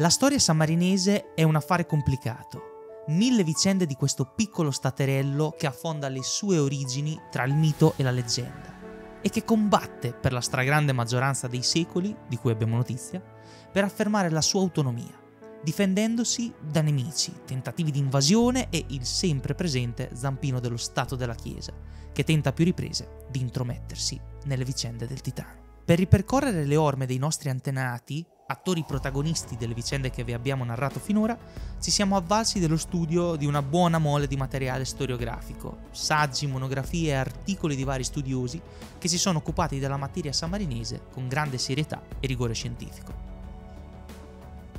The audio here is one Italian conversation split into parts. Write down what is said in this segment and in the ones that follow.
La storia sammarinese è un affare complicato. Mille vicende di questo piccolo staterello che affonda le sue origini tra il mito e la leggenda e che combatte per la stragrande maggioranza dei secoli, di cui abbiamo notizia, per affermare la sua autonomia, difendendosi da nemici, tentativi di invasione e il sempre presente zampino dello Stato della Chiesa, che tenta a più riprese di intromettersi nelle vicende del Titano. Per ripercorrere le orme dei nostri antenati, attori protagonisti delle vicende che vi abbiamo narrato finora, ci siamo avvalsi dello studio di una buona mole di materiale storiografico, saggi, monografie e articoli di vari studiosi che si sono occupati della materia sammarinese con grande serietà e rigore scientifico.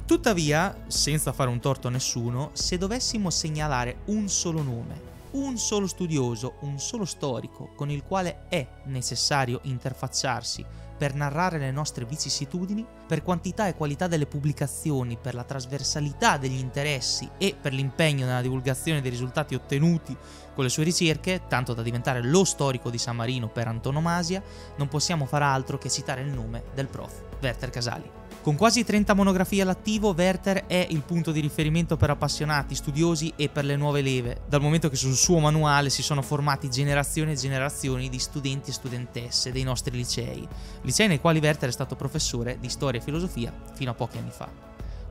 Tuttavia, senza fare un torto a nessuno, se dovessimo segnalare un solo nome, un solo studioso, un solo storico con il quale è necessario interfacciarsi per narrare le nostre vicissitudini, per quantità e qualità delle pubblicazioni, per la trasversalità degli interessi e per l'impegno nella divulgazione dei risultati ottenuti con le sue ricerche, tanto da diventare lo storico di San Marino per antonomasia, non possiamo far altro che citare il nome del prof. Werther Casali. Con quasi 30 monografie all'attivo, Werther è il punto di riferimento per appassionati, studiosi e per le nuove leve, dal momento che sul suo manuale si sono formati generazioni e generazioni di studenti e studentesse dei nostri licei, licei nei quali Werther è stato professore di storia e filosofia fino a pochi anni fa.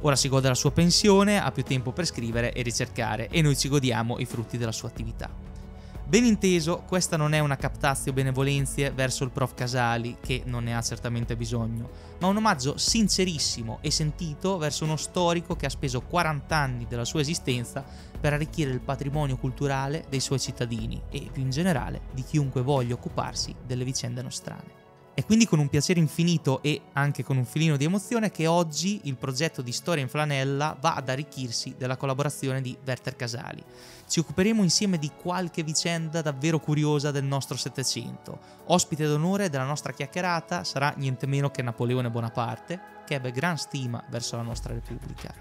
Ora si gode della sua pensione, ha più tempo per scrivere e ricercare e noi ci godiamo i frutti della sua attività. Ben inteso, questa non è una captazio benevolenzie verso il prof Casali, che non ne ha certamente bisogno, ma un omaggio sincerissimo e sentito verso uno storico che ha speso 40 anni della sua esistenza per arricchire il patrimonio culturale dei suoi cittadini e più in generale di chiunque voglia occuparsi delle vicende nostrane. È quindi con un piacere infinito e anche con un filino di emozione che oggi il progetto di Storia in Flanella va ad arricchirsi della collaborazione di Werther Casali ci occuperemo insieme di qualche vicenda davvero curiosa del nostro Settecento. Ospite d'onore della nostra chiacchierata sarà niente meno che Napoleone Bonaparte, che ebbe gran stima verso la nostra Repubblica.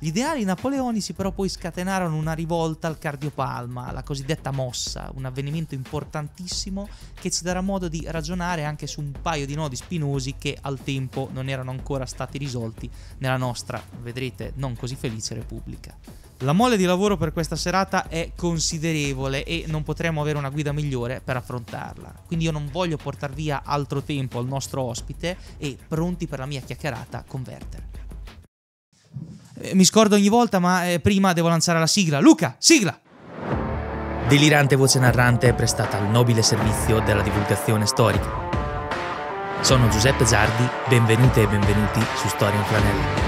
Gli ideali napoleonici però poi scatenarono una rivolta al cardiopalma, la cosiddetta mossa, un avvenimento importantissimo che ci darà modo di ragionare anche su un paio di nodi spinosi che al tempo non erano ancora stati risolti nella nostra, vedrete, non così felice Repubblica. La mole di lavoro per questa serata è considerevole e non potremo avere una guida migliore per affrontarla. Quindi io non voglio portare via altro tempo al nostro ospite e pronti per la mia chiacchierata con Werther. Eh, mi scordo ogni volta, ma eh, prima devo lanciare la sigla. Luca, sigla! Delirante voce narrante è prestata al nobile servizio della divulgazione storica. Sono Giuseppe Giardi, benvenute e benvenuti su Storia in Flanella.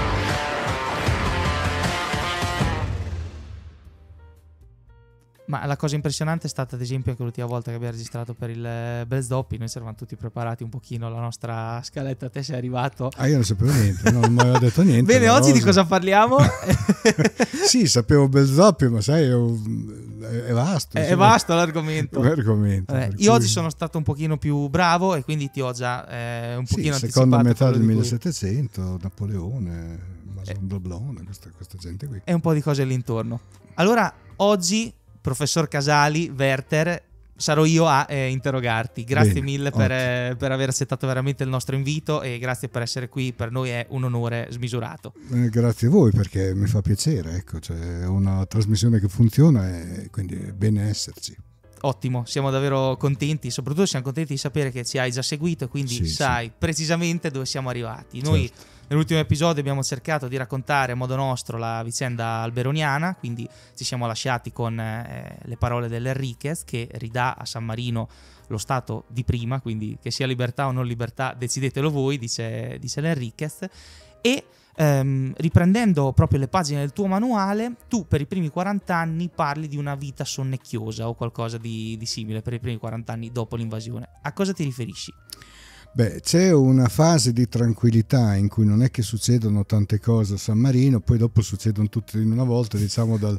Ma la cosa impressionante è stata, ad esempio, anche l'ultima volta che abbiamo registrato per il eh, Bell Zoppi. Noi ci eravamo tutti preparati un pochino la nostra scaletta. Te sei arrivato. Ah, io non sapevo niente, non mi avevo detto niente. Bene, oggi rosa. di cosa parliamo? sì, sapevo Bell Zoppi, ma sai, è vasto. È, è vasto l'argomento. l'argomento Vabbè, io oggi sono stato un pochino più bravo e quindi ti ho già eh, un pochino sì, Seconda metà del 1700, Napoleone, eh. Mason eh. Blablone, questa, questa gente qui. E un po' di cose all'intorno. Allora, oggi professor Casali, Werther, sarò io a eh, interrogarti. Grazie Bene, mille per, eh, per, aver accettato veramente il nostro invito e grazie per essere qui, per noi è un onore smisurato. Eh, grazie a voi perché mi fa piacere, ecco, cioè, è una trasmissione che funziona e quindi è bene esserci. Ottimo, siamo davvero contenti, soprattutto siamo contenti di sapere che ci hai già seguito e quindi sì, sai sì. precisamente dove siamo arrivati. Noi certo Nell'ultimo episodio abbiamo cercato di raccontare a modo nostro la vicenda alberoniana, quindi ci siamo lasciati con eh, le parole dell'Enriquez che ridà a San Marino lo stato di prima, quindi che sia libertà o non libertà, decidetelo voi, dice, dice l'Enriquez. E ehm, riprendendo proprio le pagine del tuo manuale, tu per i primi 40 anni parli di una vita sonnecchiosa o qualcosa di, di simile per i primi 40 anni dopo l'invasione. A cosa ti riferisci? Beh, c'è una fase di tranquillità in cui non è che succedono tante cose a San Marino, poi dopo succedono tutte in una volta, diciamo dal,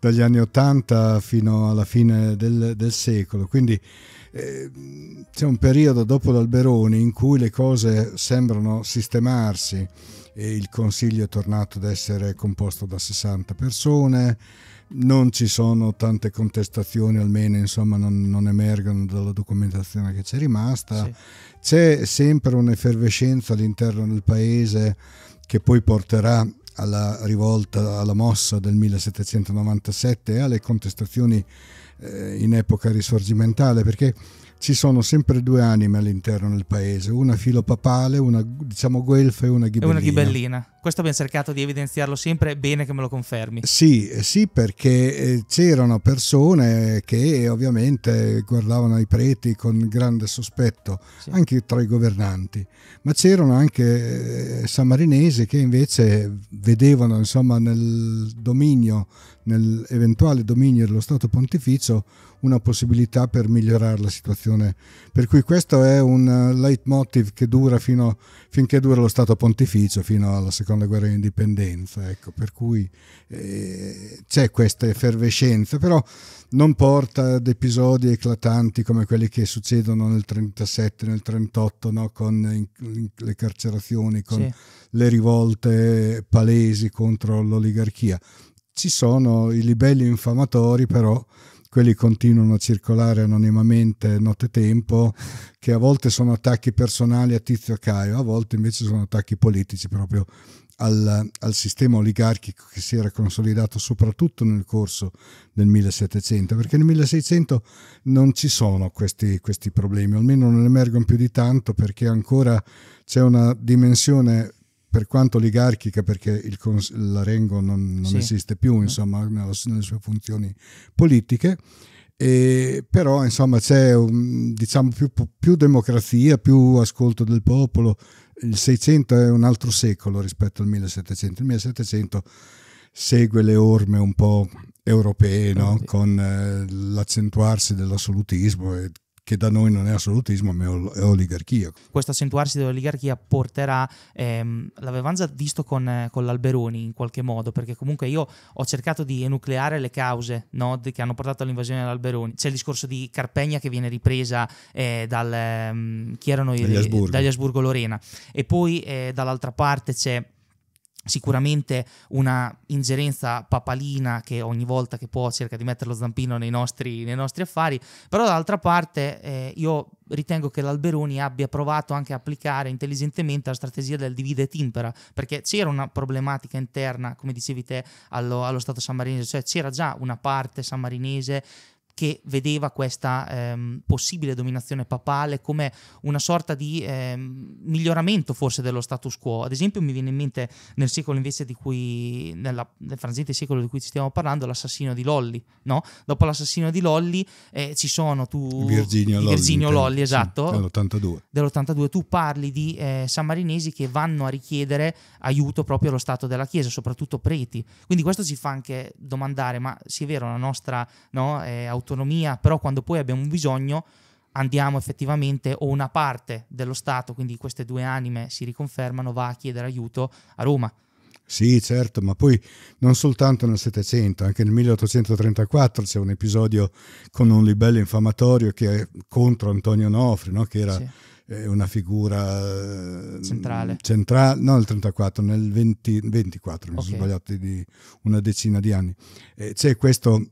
dagli anni 80 fino alla fine del, del secolo. Quindi eh, c'è un periodo dopo l'Alberoni in cui le cose sembrano sistemarsi e il Consiglio è tornato ad essere composto da 60 persone non ci sono tante contestazioni, almeno insomma, non, non, emergono dalla documentazione che c'è rimasta. Sì. C'è sempre un'effervescenza all'interno del paese che poi porterà alla rivolta, alla mossa del 1797 e alle contestazioni eh, in epoca risorgimentale, perché ci sono sempre due anime all'interno del paese, una filo papale, una diciamo guelfa e una ghibellina. E una ghibellina. Questo abbiamo cercato di evidenziarlo sempre, bene che me lo confermi. Sì, eh, sì, perché eh, c'erano persone che eh, ovviamente guardavano i preti con grande sospetto, sì. anche tra i governanti, ma c'erano anche samarinesi che invece vedevano insomma, nel dominio, nell'eventuale dominio dello Stato pontificio, una possibilità per migliorare la situazione. Per cui questo è un leitmotiv che dura fino a finché dura lo Stato pontificio, fino alla seconda guerra d'indipendenza. Ecco, per cui eh, c'è questa effervescenza, però non porta ad episodi eclatanti come quelli che succedono nel 37, nel 38, no? con le carcerazioni, con sì. le rivolte palesi contro l'oligarchia. Ci sono i libelli infamatori, però quelli continuano a circolare anonimamente nottetempo, che a volte sono attacchi personali a Tizio Caio, a volte invece sono attacchi politici proprio al, al, sistema oligarchico che si era consolidato soprattutto nel corso del 1700, perché nel 1600 non ci sono questi, questi problemi, almeno non emergono più di tanto perché ancora c'è una dimensione per quanto oligarchica, perché il cons- l'Arengo non, non sì. esiste più mm. insomma, nella, nelle sue funzioni politiche, e, però insomma c'è um, diciamo più, più, democrazia, più ascolto del popolo. Il 600 è un altro secolo rispetto al 1700. Il 1700 segue le orme un po' europee, no? con eh, l'accentuarsi dell'assolutismo e che da noi non è assolutismo ma è oligarchia. Questo accentuarsi dell'oligarchia porterà, ehm, già visto con, eh, con, l'Alberoni in qualche modo, perché comunque io ho cercato di enucleare le cause no, che hanno portato all'invasione dell'Alberoni. C'è il discorso di Carpegna che viene ripresa eh, dal, ehm, chi erano dagli, i, Asburgo. dagli Asburgo Lorena e poi eh, dall'altra parte c'è sicuramente una ingerenza papalina che ogni volta che può cerca di mettere lo zampino nei nostri, nei nostri affari, però dall'altra parte eh, io ritengo che l'Alberoni abbia provato anche a applicare intelligentemente la strategia del divide e timpera, perché c'era una problematica interna, come dicevi te, allo, allo Stato sammarinese, cioè c'era già una parte sammarinese che vedeva questa ehm, possibile dominazione papale come una sorta di ehm, miglioramento forse dello status quo. Ad esempio mi viene in mente nel secolo invece di cui, nella, nel frangente secolo di cui ci stiamo parlando, l'assassino di Lolli, no? Dopo l'assassino di Lolli eh, ci sono tu... Virginio Lolli. Virginio Lolli, esatto. Sì, dell'82. Dell'82. Tu parli di eh, sammarinesi che vanno a richiedere aiuto proprio allo Stato della Chiesa, soprattutto preti. Quindi questo ci fa anche domandare, ma sì è vero, la nostra no, eh, autonomia, però quando poi abbiamo un bisogno andiamo effettivamente o una parte dello Stato, quindi queste due anime si riconfermano, va a chiedere aiuto a Roma. Sì, certo, ma poi non soltanto nel Settecento, anche nel 1834 c'è un episodio con un libello infamatorio che è contro Antonio Nofri, no? che era sì. Eh, una figura eh, centrale. Centra- no, nel 34, nel 20, 24, okay. mi sono sbagliato di una decina di anni. Eh, c'è questo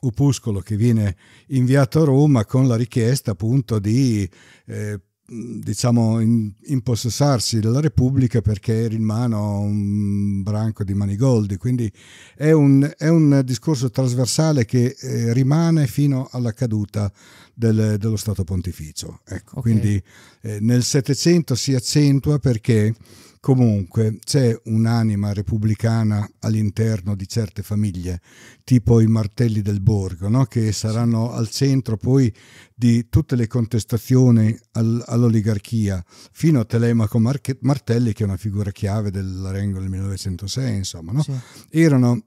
opuscolo che viene inviato a Roma con la richiesta appunto di eh, diciamo in, impossessarsi della Repubblica perché era in mano un branco di Manigoldi quindi è un, è un discorso trasversale che eh, rimane fino alla caduta del, dello Stato Pontificio ecco, okay. quindi eh, nel Settecento si accentua perché Comunque c'è un'anima repubblicana all'interno di certe famiglie, tipo i martelli del borgo, no? che saranno al centro poi di tutte le contestazioni al, all'oligarchia, fino a Telemaco Martelli, che è una figura chiave del dell'Arengo del 1906, insomma. No? Sì. Erano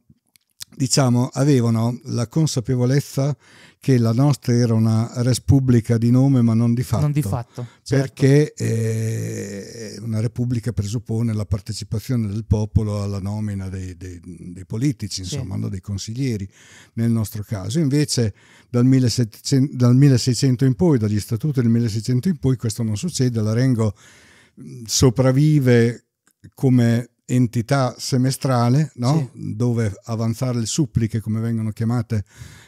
diciamo, avevano la consapevolezza che la nostra era una repubblica di nome ma non di fatto. Non di fatto certo. Perché eh, una repubblica presuppone la partecipazione del popolo alla nomina dei, dei, dei politici, insomma, sì. no, dei consiglieri nel nostro caso. Invece dal 1600, dal 1600 in poi, dagli statuti del 1600 in poi, questo non succede. L'Arengo sopravvive come entità semestrale, no? sì. dove avanzare le suppliche, come vengono chiamate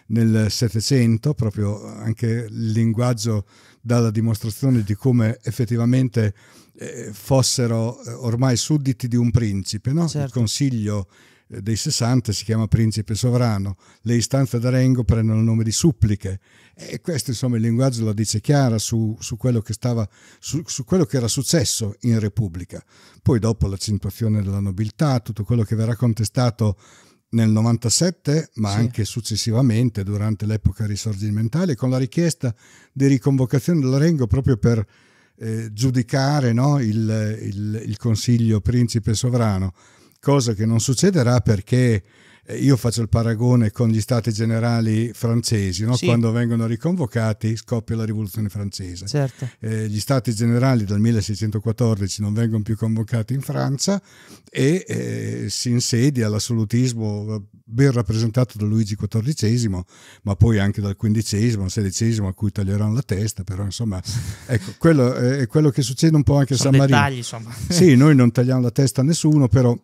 nel Settecento, proprio anche il linguaggio dà la dimostrazione di come effettivamente eh, fossero eh, ormai sudditi di un principe, no? certo. il consiglio eh, dei 60 si chiama Principe Sovrano, le istanze d'arengo prendono il nome di suppliche e questo insomma il linguaggio lo dice chiara su, su, quello stava, su, su, quello che era successo in Repubblica. Poi dopo l'accentuazione della nobiltà, tutto quello che verrà contestato nel 97, ma sì. anche successivamente durante l'epoca risorgimentale, con la richiesta di riconvocazione dell'arengo proprio per eh, giudicare no, il, il, il Consiglio Principe Sovrano cosa che non succederà perché eh, io faccio il paragone con gli stati generali francesi, no? sì. quando vengono riconvocati scoppia la rivoluzione francese. Certo. Eh, gli stati generali dal 1614 non vengono più convocati in Francia e eh, si insedia l'assolutismo eh, ben rappresentato da Luigi XIV, ma poi anche dal XV, XVI, a cui taglieranno la testa, però insomma, ecco, quello eh, è quello che succede un po' anche sono a San Marino. insomma. sì, noi non tagliamo la testa a nessuno, però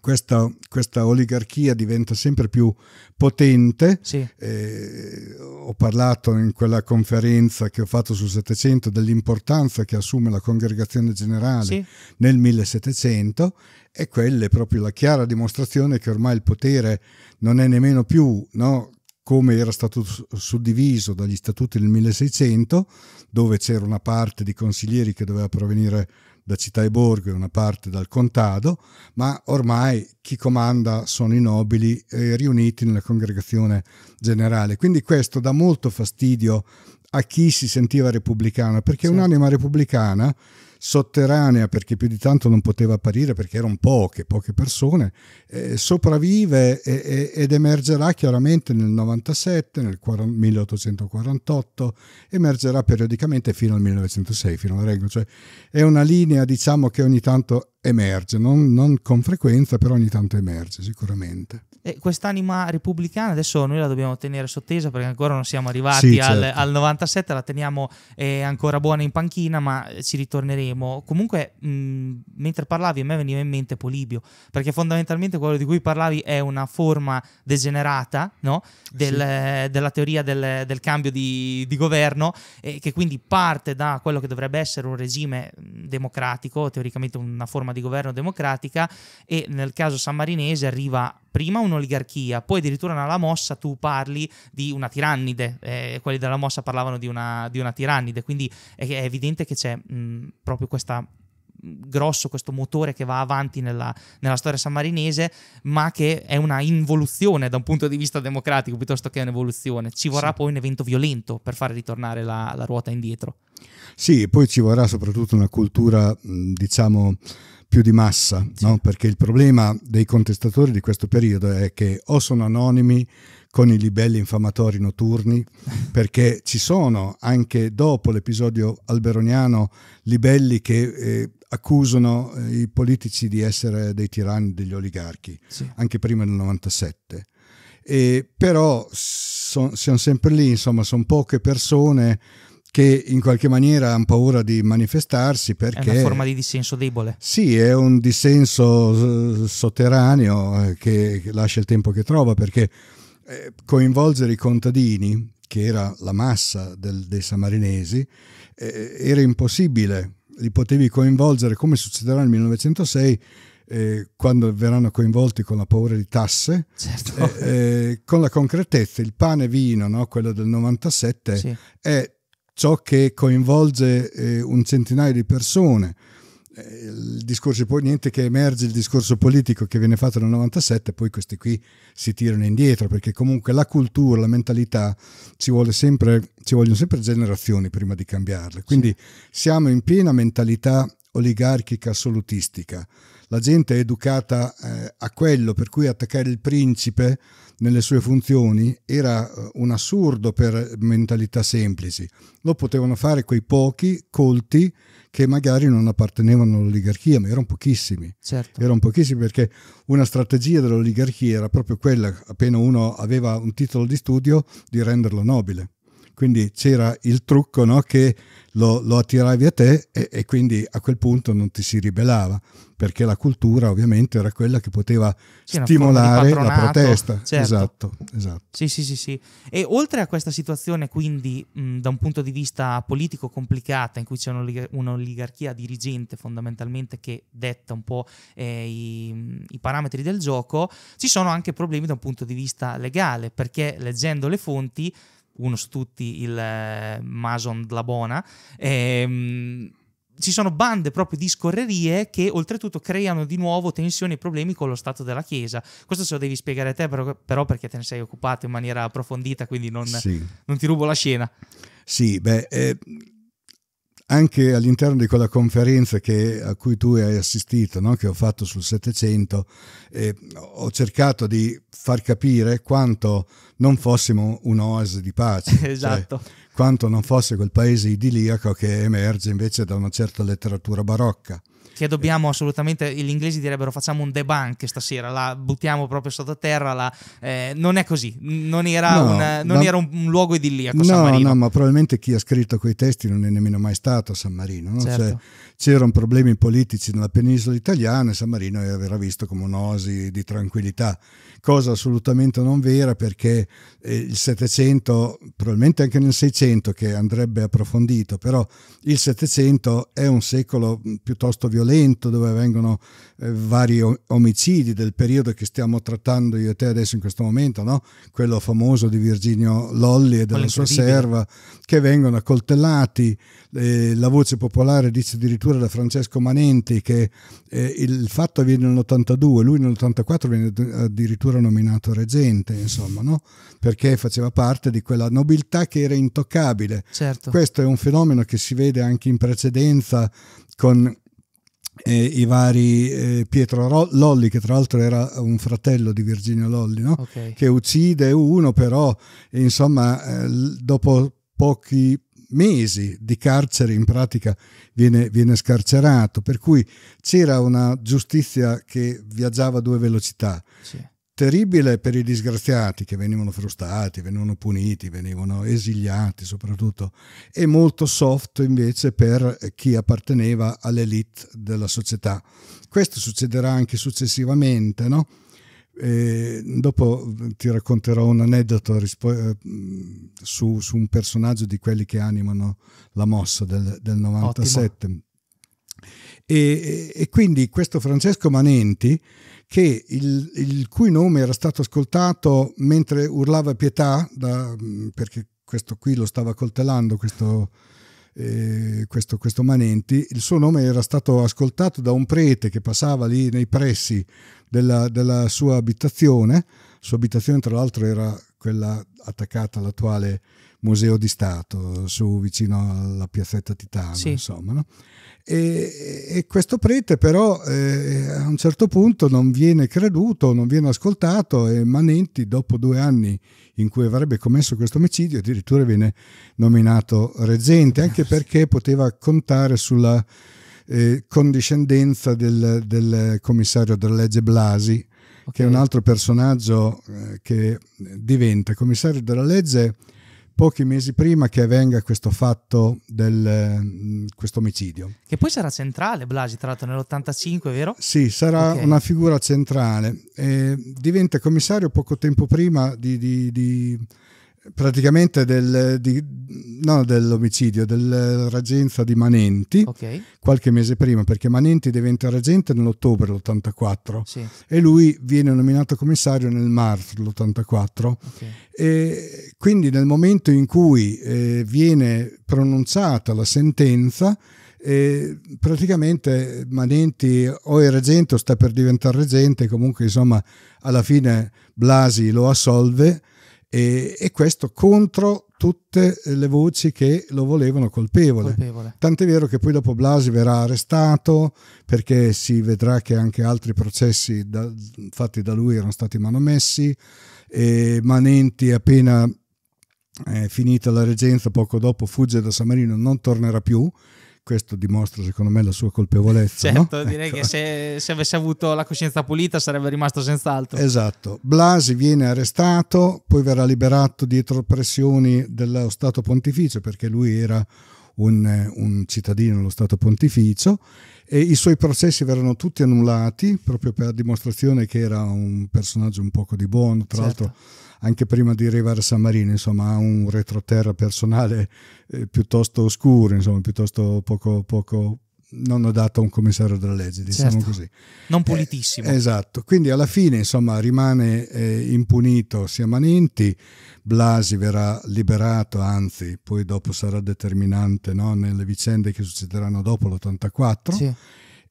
questa, questa, oligarchia diventa sempre più potente. Sì. Eh, ho parlato in quella conferenza che ho fatto sul Settecento dell'importanza che assume la congregazione generale sì. nel 1700 e quella è proprio la chiara dimostrazione che ormai il potere non è nemmeno più no, come era stato suddiviso dagli statuti del 1600, dove c'era una parte di consiglieri che doveva provenire da Città e Borgo e una parte dal contado, ma ormai chi comanda sono i nobili eh, riuniti nella congregazione generale. Quindi questo dà molto fastidio a chi si sentiva repubblicano, perché certo. un'anima repubblicana sotterranea perché più di tanto non poteva apparire perché erano poche, poche persone, eh, sopravvive e, e, ed emergerà chiaramente nel 97, nel 1848, emergerà periodicamente fino al 1906, fino alla Rengo, cioè è una linea diciamo che ogni tanto emerge, non, non, con frequenza, però ogni tanto emerge sicuramente. E quest'anima repubblicana adesso noi la dobbiamo tenere sottesa perché ancora non siamo arrivati sì, al, certo. al, 97, la teniamo eh, ancora buona in panchina, ma eh, ci ritorneremo. Comunque, mh, mentre parlavi, a me veniva in mente Polibio, perché fondamentalmente quello di cui parlavi è una forma degenerata no? Eh, del, sì. eh, della teoria del, del cambio di, di governo, eh, che quindi parte da quello che dovrebbe essere un regime democratico, teoricamente una forma di governo democratica e nel caso sammarinese arriva prima un'oligarchia, poi addirittura nella mossa tu parli di una tirannide, eh, quelli della mossa parlavano di una, di una tirannide, quindi è, è evidente che c'è mh, proprio questa grosso questo motore che va avanti nella, nella, storia sammarinese, ma che è una involuzione da un punto di vista democratico piuttosto che un'evoluzione. Ci vorrà sì. poi un evento violento per far ritornare la, la ruota indietro. Sì, e poi ci vorrà soprattutto una cultura, diciamo, più di massa, sì. no? perché il problema dei contestatori di questo periodo è che o sono anonimi con i libelli infamatori notturni, perché ci sono anche dopo l'episodio alberoniano libelli che eh, accusano eh, i politici di essere dei tiranni, degli oligarchi, sì. anche prima del 97. E, però son, siamo sempre lì, insomma, sono poche persone che in qualche maniera hanno paura di manifestarsi perché... È una forma di dissenso debole. Sì, è un dissenso eh, sotterraneo eh, che lascia il tempo che trova perché eh, coinvolgere i contadini, che era la massa del, dei samarinesi, era impossibile. Li potevi coinvolgere come succederà nel 1906 eh, quando verranno coinvolti con la paura di tasse, certo. eh, eh, con la concretezza, il pane vino, no? quello del 97, sì. è ciò che coinvolge eh, un centinaio di persone. Eh, il discorso poi niente che emerge il discorso politico che viene fatto nel 97 poi questi qui si tirano indietro perché comunque la cultura la mentalità ci, sempre, ci vogliono sempre generazioni prima di cambiarle quindi siamo in piena mentalità oligarchica assolutistica la gente è educata eh, a quello per cui attaccare il principe nelle sue funzioni era eh, un assurdo per mentalità semplici. Lo potevano fare quei pochi colti che magari non appartenevano all'oligarchia, ma erano pochissimi. Certo. Erano pochissimi perché una strategia dell'oligarchia era proprio quella, appena uno aveva un titolo di studio, di renderlo nobile. Quindi c'era il trucco no? che lo, lo, attiravi a te e, e, quindi a quel punto non ti si ribellava, perché la cultura ovviamente era quella che poteva sì, stimolare la protesta. Certo. Esatto, esatto. Sì, sì, sì, sì, E oltre a questa situazione quindi mh, da un punto di vista politico complicata, in cui c'è un'oligarchia dirigente fondamentalmente che detta un po' eh, i, i parametri del gioco, ci sono anche problemi da un punto di vista legale, perché leggendo le fonti uno su tutti il eh, Mason Dlabona. Ehm, ci sono bande proprio di scorrerie che oltretutto creano di nuovo tensioni e problemi con lo stato della Chiesa. Questo se lo devi spiegare a te, però, perché te ne sei occupato in maniera approfondita, quindi non, sì. non ti rubo la scena. Sì, beh, eh, anche all'interno di quella conferenza che, a cui tu hai assistito, no? che ho fatto sul Settecento, eh, ho cercato di far capire quanto non fossimo un'oasi di pace, cioè esatto. cioè, quanto non fosse quel paese idilliaco che emerge invece da una certa letteratura barocca che dobbiamo assolutamente, gli inglesi direbbero facciamo un debunk stasera, la buttiamo proprio sottoterra, la, eh, non è così, non era, no, una, non ma, era un, un, luogo idillico. no, No, ma probabilmente chi ha scritto quei testi non è nemmeno mai stato a San Marino, no? Cioè, certo. cioè, c'erano problemi politici nella penisola italiana e San Marino era visto come un'osi di tranquillità, cosa assolutamente non vera perché eh, il Settecento, probabilmente anche nel Seicento che andrebbe approfondito, però il Settecento è un secolo mm, piuttosto violento dove vengono eh, vari omicidi del periodo che stiamo trattando io e te adesso in questo momento, no? quello famoso di Virginio Lolli e della sua serva, che vengono accoltellati, eh, la voce popolare dice addirittura da Francesco Manenti che eh, il fatto avviene nell'82, lui nell'84 viene addirittura nominato reggente, insomma, no? perché faceva parte di quella nobiltà che era intoccabile. Certo. Questo è un fenomeno che si vede anche in precedenza con eh, i vari eh, Pietro Lolli, che tra l'altro era un fratello di Virginio Lolli, no? okay. che uccide uno, però insomma eh, dopo pochi mesi di carcere in pratica viene, viene scarcerato, per cui c'era una giustizia che viaggiava a due velocità. Sì. Terribile per i disgraziati che venivano frustati, venivano puniti, venivano esiliati soprattutto, e molto soft invece per chi apparteneva all'elite della società. Questo succederà anche successivamente, no? E dopo ti racconterò un aneddoto rispo- eh, su, su, un personaggio di quelli che animano la mossa del, del 97. E, e, quindi questo Francesco Manenti, che il, il, cui nome era stato ascoltato mentre urlava pietà, da, mm, perché questo qui lo stava coltellando, questo eh, questo, questo, Manenti, il suo nome era stato ascoltato da un prete che passava lì nei pressi della, della sua abitazione, la sua abitazione tra l'altro era quella attaccata all'attuale Museo di Stato, su vicino alla piazzetta Titano, sì. insomma, no? E, e questo prete però eh, a un certo punto non viene creduto, non viene ascoltato e Manenti dopo due anni in cui avrebbe commesso questo omicidio addirittura viene nominato reggente anche perché poteva contare sulla eh, condiscendenza del, del, commissario della legge Blasi, okay. che è un altro personaggio eh, che diventa commissario della legge pochi mesi prima che avvenga questo fatto del mm, questo omicidio. Che poi sarà centrale Blasi, tra l'altro nell'85, vero? Sì, sarà okay. una figura centrale. Eh, diventa commissario poco tempo prima di, di, di praticamente del, di, no, dell'omicidio, della reggenza di Manenti, okay. qualche mese prima, perché Manenti diventa reggente nell'ottobre dell'84 sì. e lui viene nominato commissario nel marzo dell'84. Okay. quindi nel momento in cui eh, viene pronunciata la sentenza, e eh, praticamente Manenti o è reggente o sta per diventare reggente, comunque insomma alla fine Blasi lo assolve e, e, questo contro tutte le voci che lo volevano colpevole. colpevole. Tant'è vero che poi dopo Blasi verrà arrestato perché si vedrà che anche altri processi da, fatti da lui erano stati manomessi e Manenti appena eh, finita la reggenza poco dopo fugge da San Marino, non tornerà più questo dimostra secondo me la sua colpevolezza. certo, no? direi ecco. che se, se, avesse avuto la coscienza pulita sarebbe rimasto senz'altro. Esatto, Blasi viene arrestato, poi verrà liberato dietro pressioni dello Stato Pontificio perché lui era un, un cittadino dello Stato pontificio e i suoi processi verranno tutti annullati proprio per dimostrazione che era un personaggio un poco di buono, tra certo. l'altro anche prima di arrivare a San Marino, insomma, ha un retroterra personale eh, piuttosto oscuro, insomma, piuttosto poco, poco, non dato a un commissario della legge, diciamo certo. così. Non eh, pulitissimo. Eh, esatto, quindi alla fine insomma rimane eh, impunito sia Blasi verrà liberato, anzi poi dopo sarà determinante no, nelle vicende che succederanno dopo l'84. Sì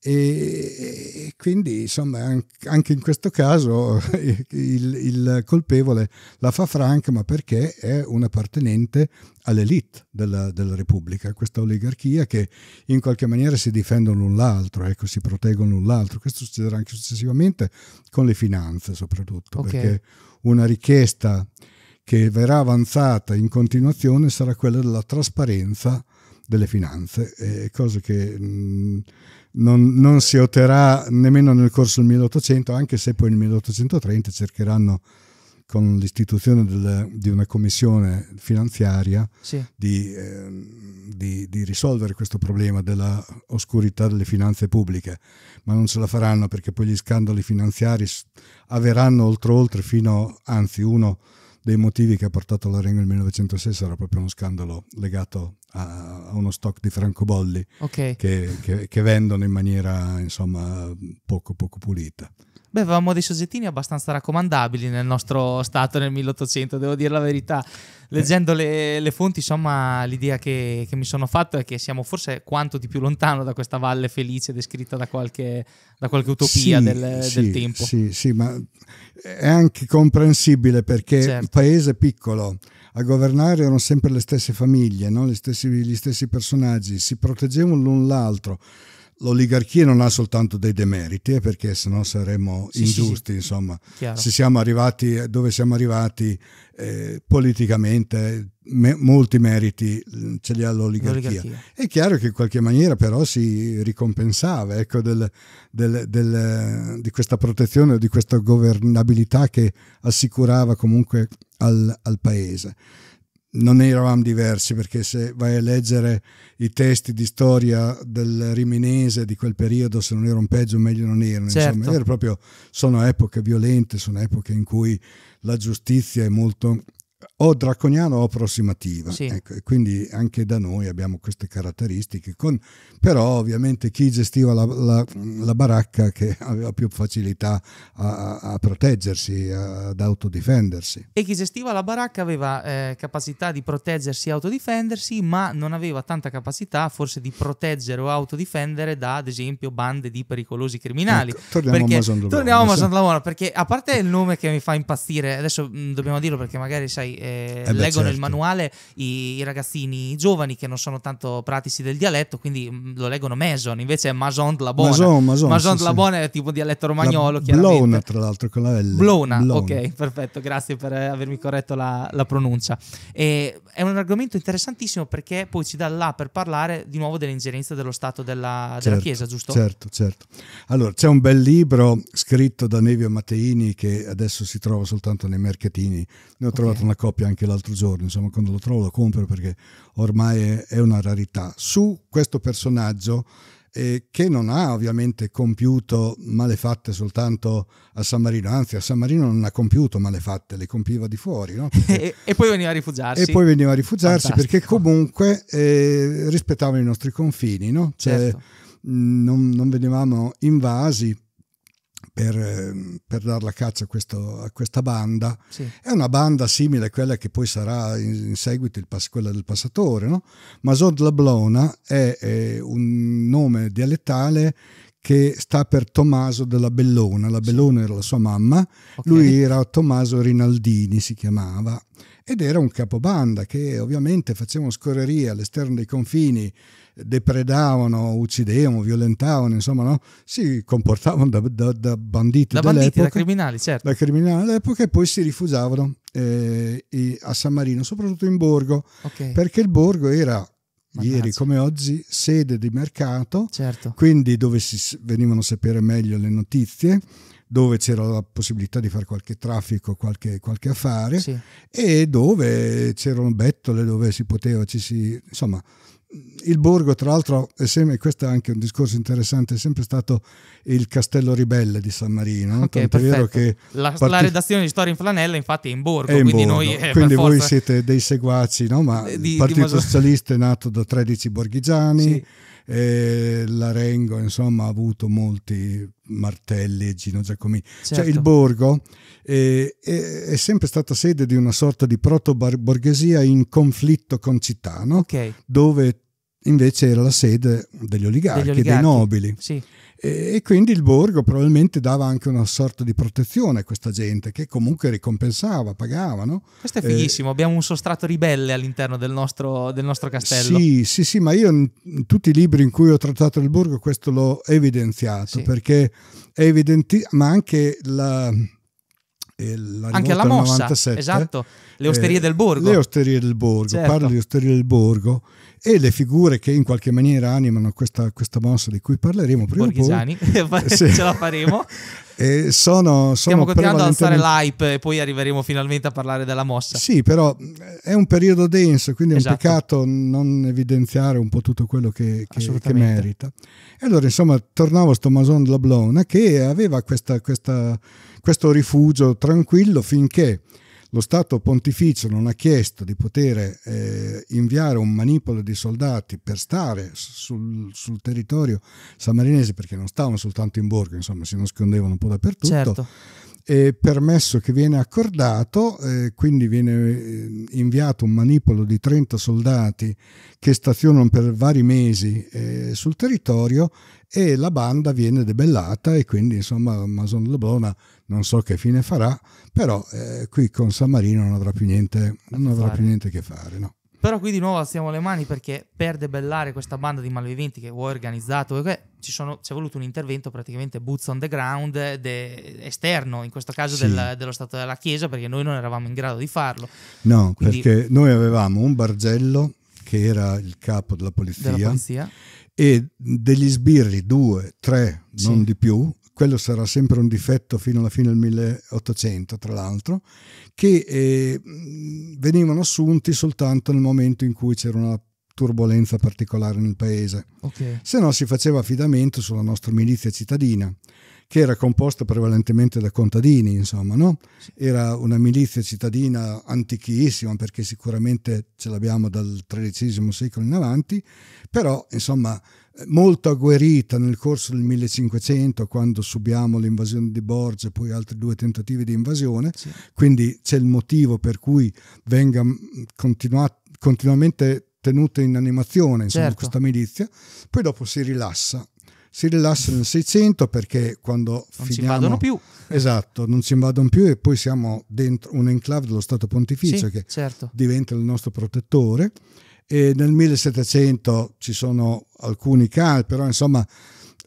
e, quindi insomma anche in questo caso il, il, colpevole la fa franca ma perché è un appartenente all'elite della, della Repubblica, questa oligarchia che in qualche maniera si difendono l'un l'altro, ecco, si proteggono l'un l'altro. Questo succederà anche successivamente con le finanze soprattutto, okay. perché una richiesta che verrà avanzata in continuazione sarà quella della trasparenza delle finanze, eh, cosa che mh, mm, non, non, si otterrà nemmeno nel corso del 1800, anche se poi nel 1830 cercheranno con l'istituzione del, di una commissione finanziaria sì. di, eh, di, di, risolvere questo problema della oscurità delle finanze pubbliche, ma non ce la faranno perché poi gli scandali finanziari avverranno oltre oltre fino, anzi uno dei motivi che ha portato la Rengo nel 1906 sarà proprio uno scandalo legato a, uno stock di francobolli okay. che, che, che, vendono in maniera insomma poco, poco pulita. Beh, avevamo dei soggettini abbastanza raccomandabili nel nostro stato nel 1800, devo dire la verità. Leggendo le, le fonti, insomma, l'idea che, che, mi sono fatto è che siamo forse quanto di più lontano da questa valle felice descritta da qualche, da qualche utopia sì, del, sì, del, tempo. Sì, sì, ma è anche comprensibile perché certo. un paese piccolo a governare erano sempre le stesse famiglie, no? stessi, gli stessi personaggi, si proteggevano l'un l'altro l'oligarchia non ha soltanto dei demeriti, eh, perché sennò saremmo sì, ingiusti, sì, insomma. Se siamo arrivati eh, dove siamo arrivati eh, politicamente, me, molti meriti mm, ce li ha l'oligarchia. l'oligarchia. È chiaro che in qualche maniera però si ricompensava ecco, del, del, del, di questa protezione, di questa governabilità che assicurava comunque al, al paese non eravamo diversi perché se vai a leggere i testi di storia del riminese di quel periodo se non erano peggio meglio non erano certo. insomma era proprio, sono epoche violente sono epoche in cui la giustizia è molto o draconiana o approssimativa. Sì. Ecco, quindi anche da noi abbiamo queste caratteristiche, con, però ovviamente chi gestiva la, la, la baracca che aveva più facilità a, a, proteggersi, ad autodifendersi. E chi gestiva la baracca aveva eh, capacità di proteggersi e autodifendersi, ma non aveva tanta capacità forse di proteggere o autodifendere da, ad esempio, bande di pericolosi criminali. Ecco, torniamo perché, a Mason Lavona. Torniamo a eh? Mason perché a parte il nome che mi fa impazzire, adesso mh, mm, dobbiamo dirlo perché magari sai eh, eh beh, leggo certo. nel manuale i, i, ragazzini i giovani che non sono tanto pratici del dialetto, quindi mm, lo leggono Mason, invece è Mason de la Bona. Mason, Mason, Mason sì, la Bona è tipo dialetto romagnolo, Blona, tra l'altro, con la L. Blona, ok, perfetto, grazie per eh, avermi corretto la, la pronuncia. E è un argomento interessantissimo perché poi ci dà là per parlare di nuovo dell'ingerenza dello Stato della, certo, della Chiesa, giusto? Certo, certo. Allora, c'è un bel libro scritto da Nevio Matteini che adesso si trova soltanto nei mercatini. Ne ho okay. trovato una una coppia anche l'altro giorno, insomma quando lo trovo lo compro perché ormai è, una rarità. Su questo personaggio eh, che non ha ovviamente compiuto malefatte soltanto a San Marino, anzi a San Marino non ha compiuto malefatte, le compiva di fuori. No? Perché... e, poi veniva a rifugiarsi. E poi veniva a rifugiarsi Fantastico. perché comunque eh, rispettavano i nostri confini, no? cioè, certo. Mm, non, non venivamo invasi per, ehm, per dar la caccia a, questo, a questa banda. Sì. È una banda simile a quella che poi sarà in, in seguito pas, quella del passatore. No? Masod Lablona è, è un nome dialettale che sta per Tommaso della Bellona. La Bellona sì. era la sua mamma, okay. lui era Tommaso Rinaldini, si chiamava, ed era un capobanda che ovviamente facevano scorrerie all'esterno dei confini depredavano, uccidevano, violentavano, insomma, no? si comportavano da, da, da banditi da banditi, da criminali, certo. Da criminali dell'epoca e poi si rifugiavano eh, a San Marino, soprattutto in borgo, okay. perché il borgo era Mannazza. ieri come oggi sede di mercato, certo. quindi dove si venivano a sapere meglio le notizie dove c'era la possibilità di fare qualche traffico, qualche, qualche affare sì. e dove c'erano bettole, dove si poteva, ci si, insomma, il borgo, tra l'altro, è sempre, questo è anche un discorso interessante, è sempre stato il castello ribelle di San Marino. Okay, tant'è vero che la, parte... la, redazione di Storia in Flanella, infatti, è in borgo. È in quindi, borgo. Noi, eh, quindi voi forza... siete dei seguaci, no? Ma eh, di, il Partito di... Socialista è nato da 13 borghigiani. Sì. L'Arengo, insomma, ha avuto molti Martelli e Gino Giacomini. Certo. Cioè, il certo. borgo è, è, è, sempre stata sede di una sorta di proto-borghesia in conflitto con città, no? okay. dove invece era la sede degli oligarchi, degli oligarchi. dei nobili. Sì. E, e, quindi il borgo probabilmente dava anche una sorta di protezione a questa gente che comunque ricompensava, pagava. No? Questo è eh, fighissimo, eh, abbiamo un sostrato ribelle all'interno del nostro, del nostro castello. Sì, sì, sì, ma io in, in tutti i libri in cui ho trattato il borgo questo l'ho evidenziato sì. perché è evidente, ma anche la, eh, la anche alla mossa, 97, esatto, le eh, osterie eh, del borgo. Le osterie del borgo, certo. parlo di certo. osterie del borgo e le figure che in qualche maniera animano questa, questa mossa di cui parleremo prima Borghesiani, poi, sì. ce la faremo. E sono, sono Stiamo continuando ad alzare l'hype e poi arriveremo finalmente a parlare della mossa. Sì, però è un periodo denso, quindi esatto. è un esatto. peccato non evidenziare un po' tutto quello che, che, che merita. E allora, insomma, tornavo a sto Mason Lablona che aveva questa, questa, questo rifugio tranquillo finché lo Stato Pontificio non ha chiesto di poter eh, inviare un manipolo di soldati per stare sul, sul, territorio sammarinese, perché non stavano soltanto in borgo, insomma, si nascondevano un po' dappertutto. Certo. E permesso che viene accordato, eh, quindi viene eh, inviato un manipolo di 30 soldati che stazionano per vari mesi eh, sul territorio e la banda viene debellata e quindi insomma Mason Leblona non so che fine farà, però eh, qui con San Marino non avrà più niente, non avrà più niente a che fare. No. Però qui di nuovo alziamo le mani perché per debellare questa banda di malviventi che vuoi organizzato, ci, sono, ci, voluto un intervento praticamente boots on the ground de, esterno, in questo caso sì. del, dello Stato della Chiesa, perché noi non eravamo in grado di farlo. No, Quindi... perché noi avevamo un Bargello che era il capo della polizia, della polizia. e degli sbirri, due, tre, sì. non di più, quello sarà sempre un difetto fino alla fine del 1800 tra l'altro, che eh, venivano assunti soltanto nel momento in cui c'era una turbolenza particolare nel paese. Okay. Se no si faceva affidamento sulla nostra milizia cittadina, che era composta prevalentemente da contadini, insomma, no? Era una milizia cittadina antichissima, perché sicuramente ce l'abbiamo dal XIII secolo in avanti, però, insomma, molto agguerita nel corso del 1500 quando subiamo l'invasione di Borgia e poi altri due tentativi di invasione, sì. quindi c'è il motivo per cui venga mm, continuamente tenuta in animazione insomma, certo. questa milizia, poi dopo si rilassa. Si rilassa nel 600 perché quando non finiamo... Non si invadono più. Esatto, non si invadono più e poi siamo dentro un enclave dello Stato Pontificio sì, che certo. diventa il nostro protettore e nel 1700 ci sono alcuni casi, però insomma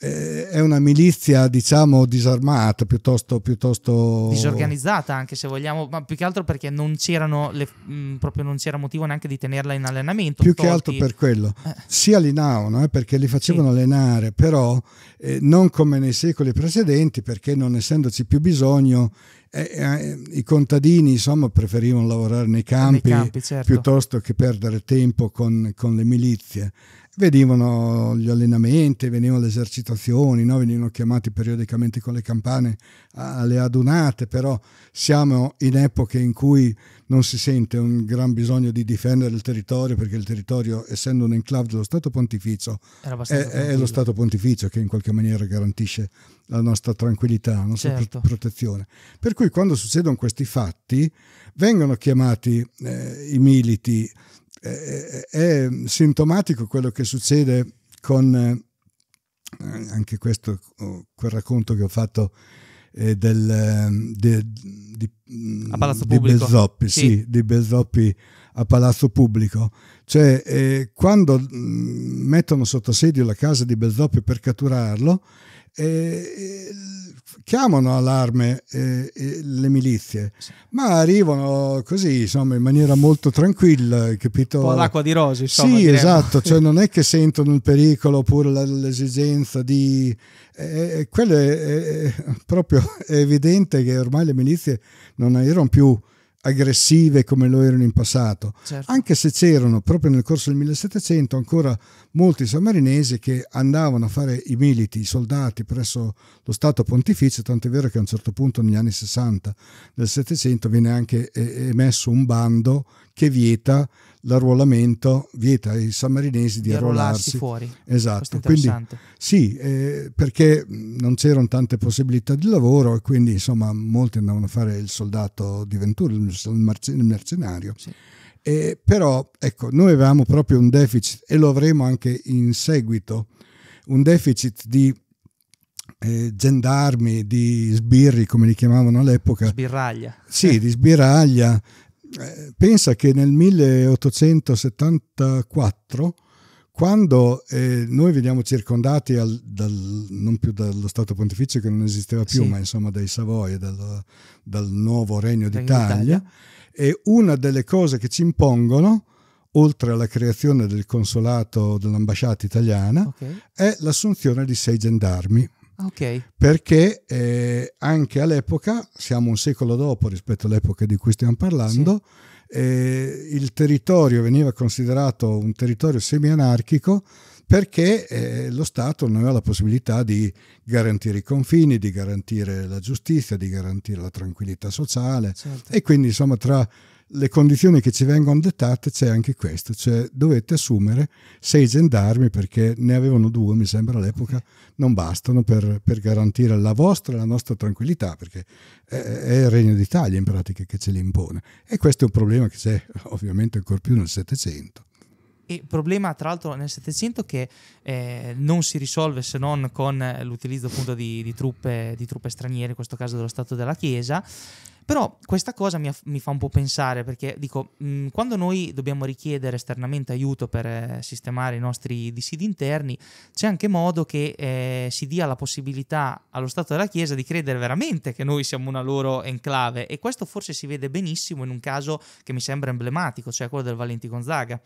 eh, è una milizia diciamo disarmata piuttosto, piuttosto, disorganizzata anche se vogliamo ma più che altro perché non c'erano le, mh, mm, proprio non c'era motivo neanche di tenerla in allenamento più tolti... che altro per quello eh. si allenavano eh, perché li facevano sì. allenare però eh, non come nei secoli precedenti perché non essendoci più bisogno eh, eh, i contadini insomma, preferivano lavorare nei campi, nei campi certo. piuttosto che perdere tempo con, con le milizie venivano gli allenamenti, venivano le esercitazioni, no? venivano chiamati periodicamente con le campane alle adunate, però siamo in epoche in cui non si sente un gran bisogno di difendere il territorio perché il territorio, essendo un enclave dello Stato Pontificio, è, è, lo Stato Pontificio che in qualche maniera garantisce la nostra tranquillità, la nostra certo. protezione. Per cui quando succedono questi fatti vengono chiamati eh, i militi è, sintomatico quello che succede con eh, anche questo, oh, quel racconto che ho fatto eh, del, ehm, de, di, di, Bezzoppi, sì. Sì, di, Bezzoppi, a Palazzo Pubblico. Cioè, eh, quando mm, mettono sotto sedio la casa di Bezzoppi per catturarlo, eh, chiamano all'arme eh, eh, le milizie, sì. ma arrivano così, insomma, in maniera molto tranquilla, capito? Un po' l'acqua di rose, insomma. Sì, diremo. esatto, cioè non è che sentono il pericolo oppure l'esigenza di... Eh, eh, eh, quello è, è proprio è evidente che ormai le milizie non erano più aggressive come lo erano in passato, certo. anche se c'erano proprio nel corso del 1700 ancora molti sammarinesi che andavano a fare i militi, i soldati presso lo Stato Pontificio, tanto è vero che a un certo punto negli anni 60 del 700 viene anche emesso un bando che vieta l'arruolamento vieta ai sammarinesi di, di arruolarsi. fuori. Esatto, quindi sì, eh, perché non c'erano tante possibilità di lavoro e quindi insomma molti andavano a fare il soldato di Ventura, il mercenario. Sì. Eh, però ecco, noi avevamo proprio un deficit e lo avremo anche in seguito, un deficit di eh, gendarmi, di sbirri come li chiamavano all'epoca. Sbirraglia. Sì, di sbirraglia, eh, pensa che nel 1874 quando eh, noi veniamo circondati al, dal, non più dallo Stato Pontificio che non esisteva più, sì. ma insomma dai Savoia, dal, dal nuovo Regno, d'Italia, e una delle cose che ci impongono, oltre alla creazione del consolato dell'ambasciata italiana, okay. è l'assunzione di sei gendarmi. Okay. Perché eh, anche all'epoca, siamo un secolo dopo rispetto all'epoca di cui stiamo parlando, sì. eh, il territorio veniva considerato un territorio semi-anarchico perché eh, lo Stato non aveva la possibilità di garantire i confini, di garantire la giustizia, di garantire la tranquillità sociale certo. e quindi insomma tra le condizioni che ci vengono dettate c'è anche questo, cioè dovete assumere sei gendarmi perché ne avevano due, mi sembra all'epoca, non bastano per, per garantire la vostra e la nostra tranquillità, perché è, è, il Regno d'Italia in pratica che ce li impone. E questo è un problema che c'è ovviamente ancora più nel Settecento. E problema tra l'altro nel Settecento che eh, non si risolve se non con l'utilizzo appunto di, di, truppe, di truppe straniere, in questo caso dello Stato della Chiesa, però questa cosa mi, mi fa un po' pensare perché dico, mh, mhmm, quando noi dobbiamo richiedere esternamente aiuto per eh, sistemare i nostri dissidi interni, c'è anche modo che eh, si dia la possibilità allo Stato della Chiesa di credere veramente che noi siamo una loro enclave e questo forse si vede benissimo in un caso che mi sembra emblematico, cioè quello del Valenti Gonzaga,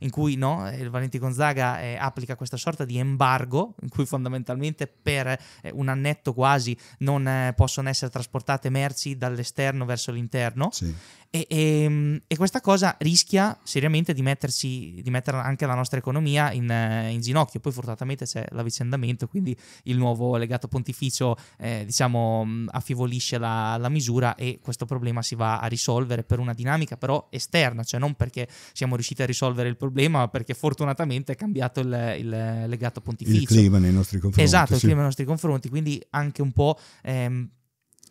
in cui no, eh, il Valenti Gonzaga eh, applica questa sorta di embargo in cui fondamentalmente per eh, un annetto quasi non possono essere trasportate merci dall'esterno esterno verso l'interno. Sì. E, e, ehm, e, questa cosa rischia seriamente di, mettersi, di mettere anche la nostra economia in, eh, in, ginocchio. Poi fortunatamente c'è l'avvicendamento, quindi il nuovo legato pontificio eh, diciamo, mm, affievolisce la, la, misura e questo problema si va a risolvere per una dinamica però esterna, cioè non perché siamo riusciti a risolvere il problema, ma perché fortunatamente è cambiato il, il legato pontificio. Il clima nei nostri confronti. Esatto, sì. il clima nei nostri confronti, quindi anche un po'... Ehm,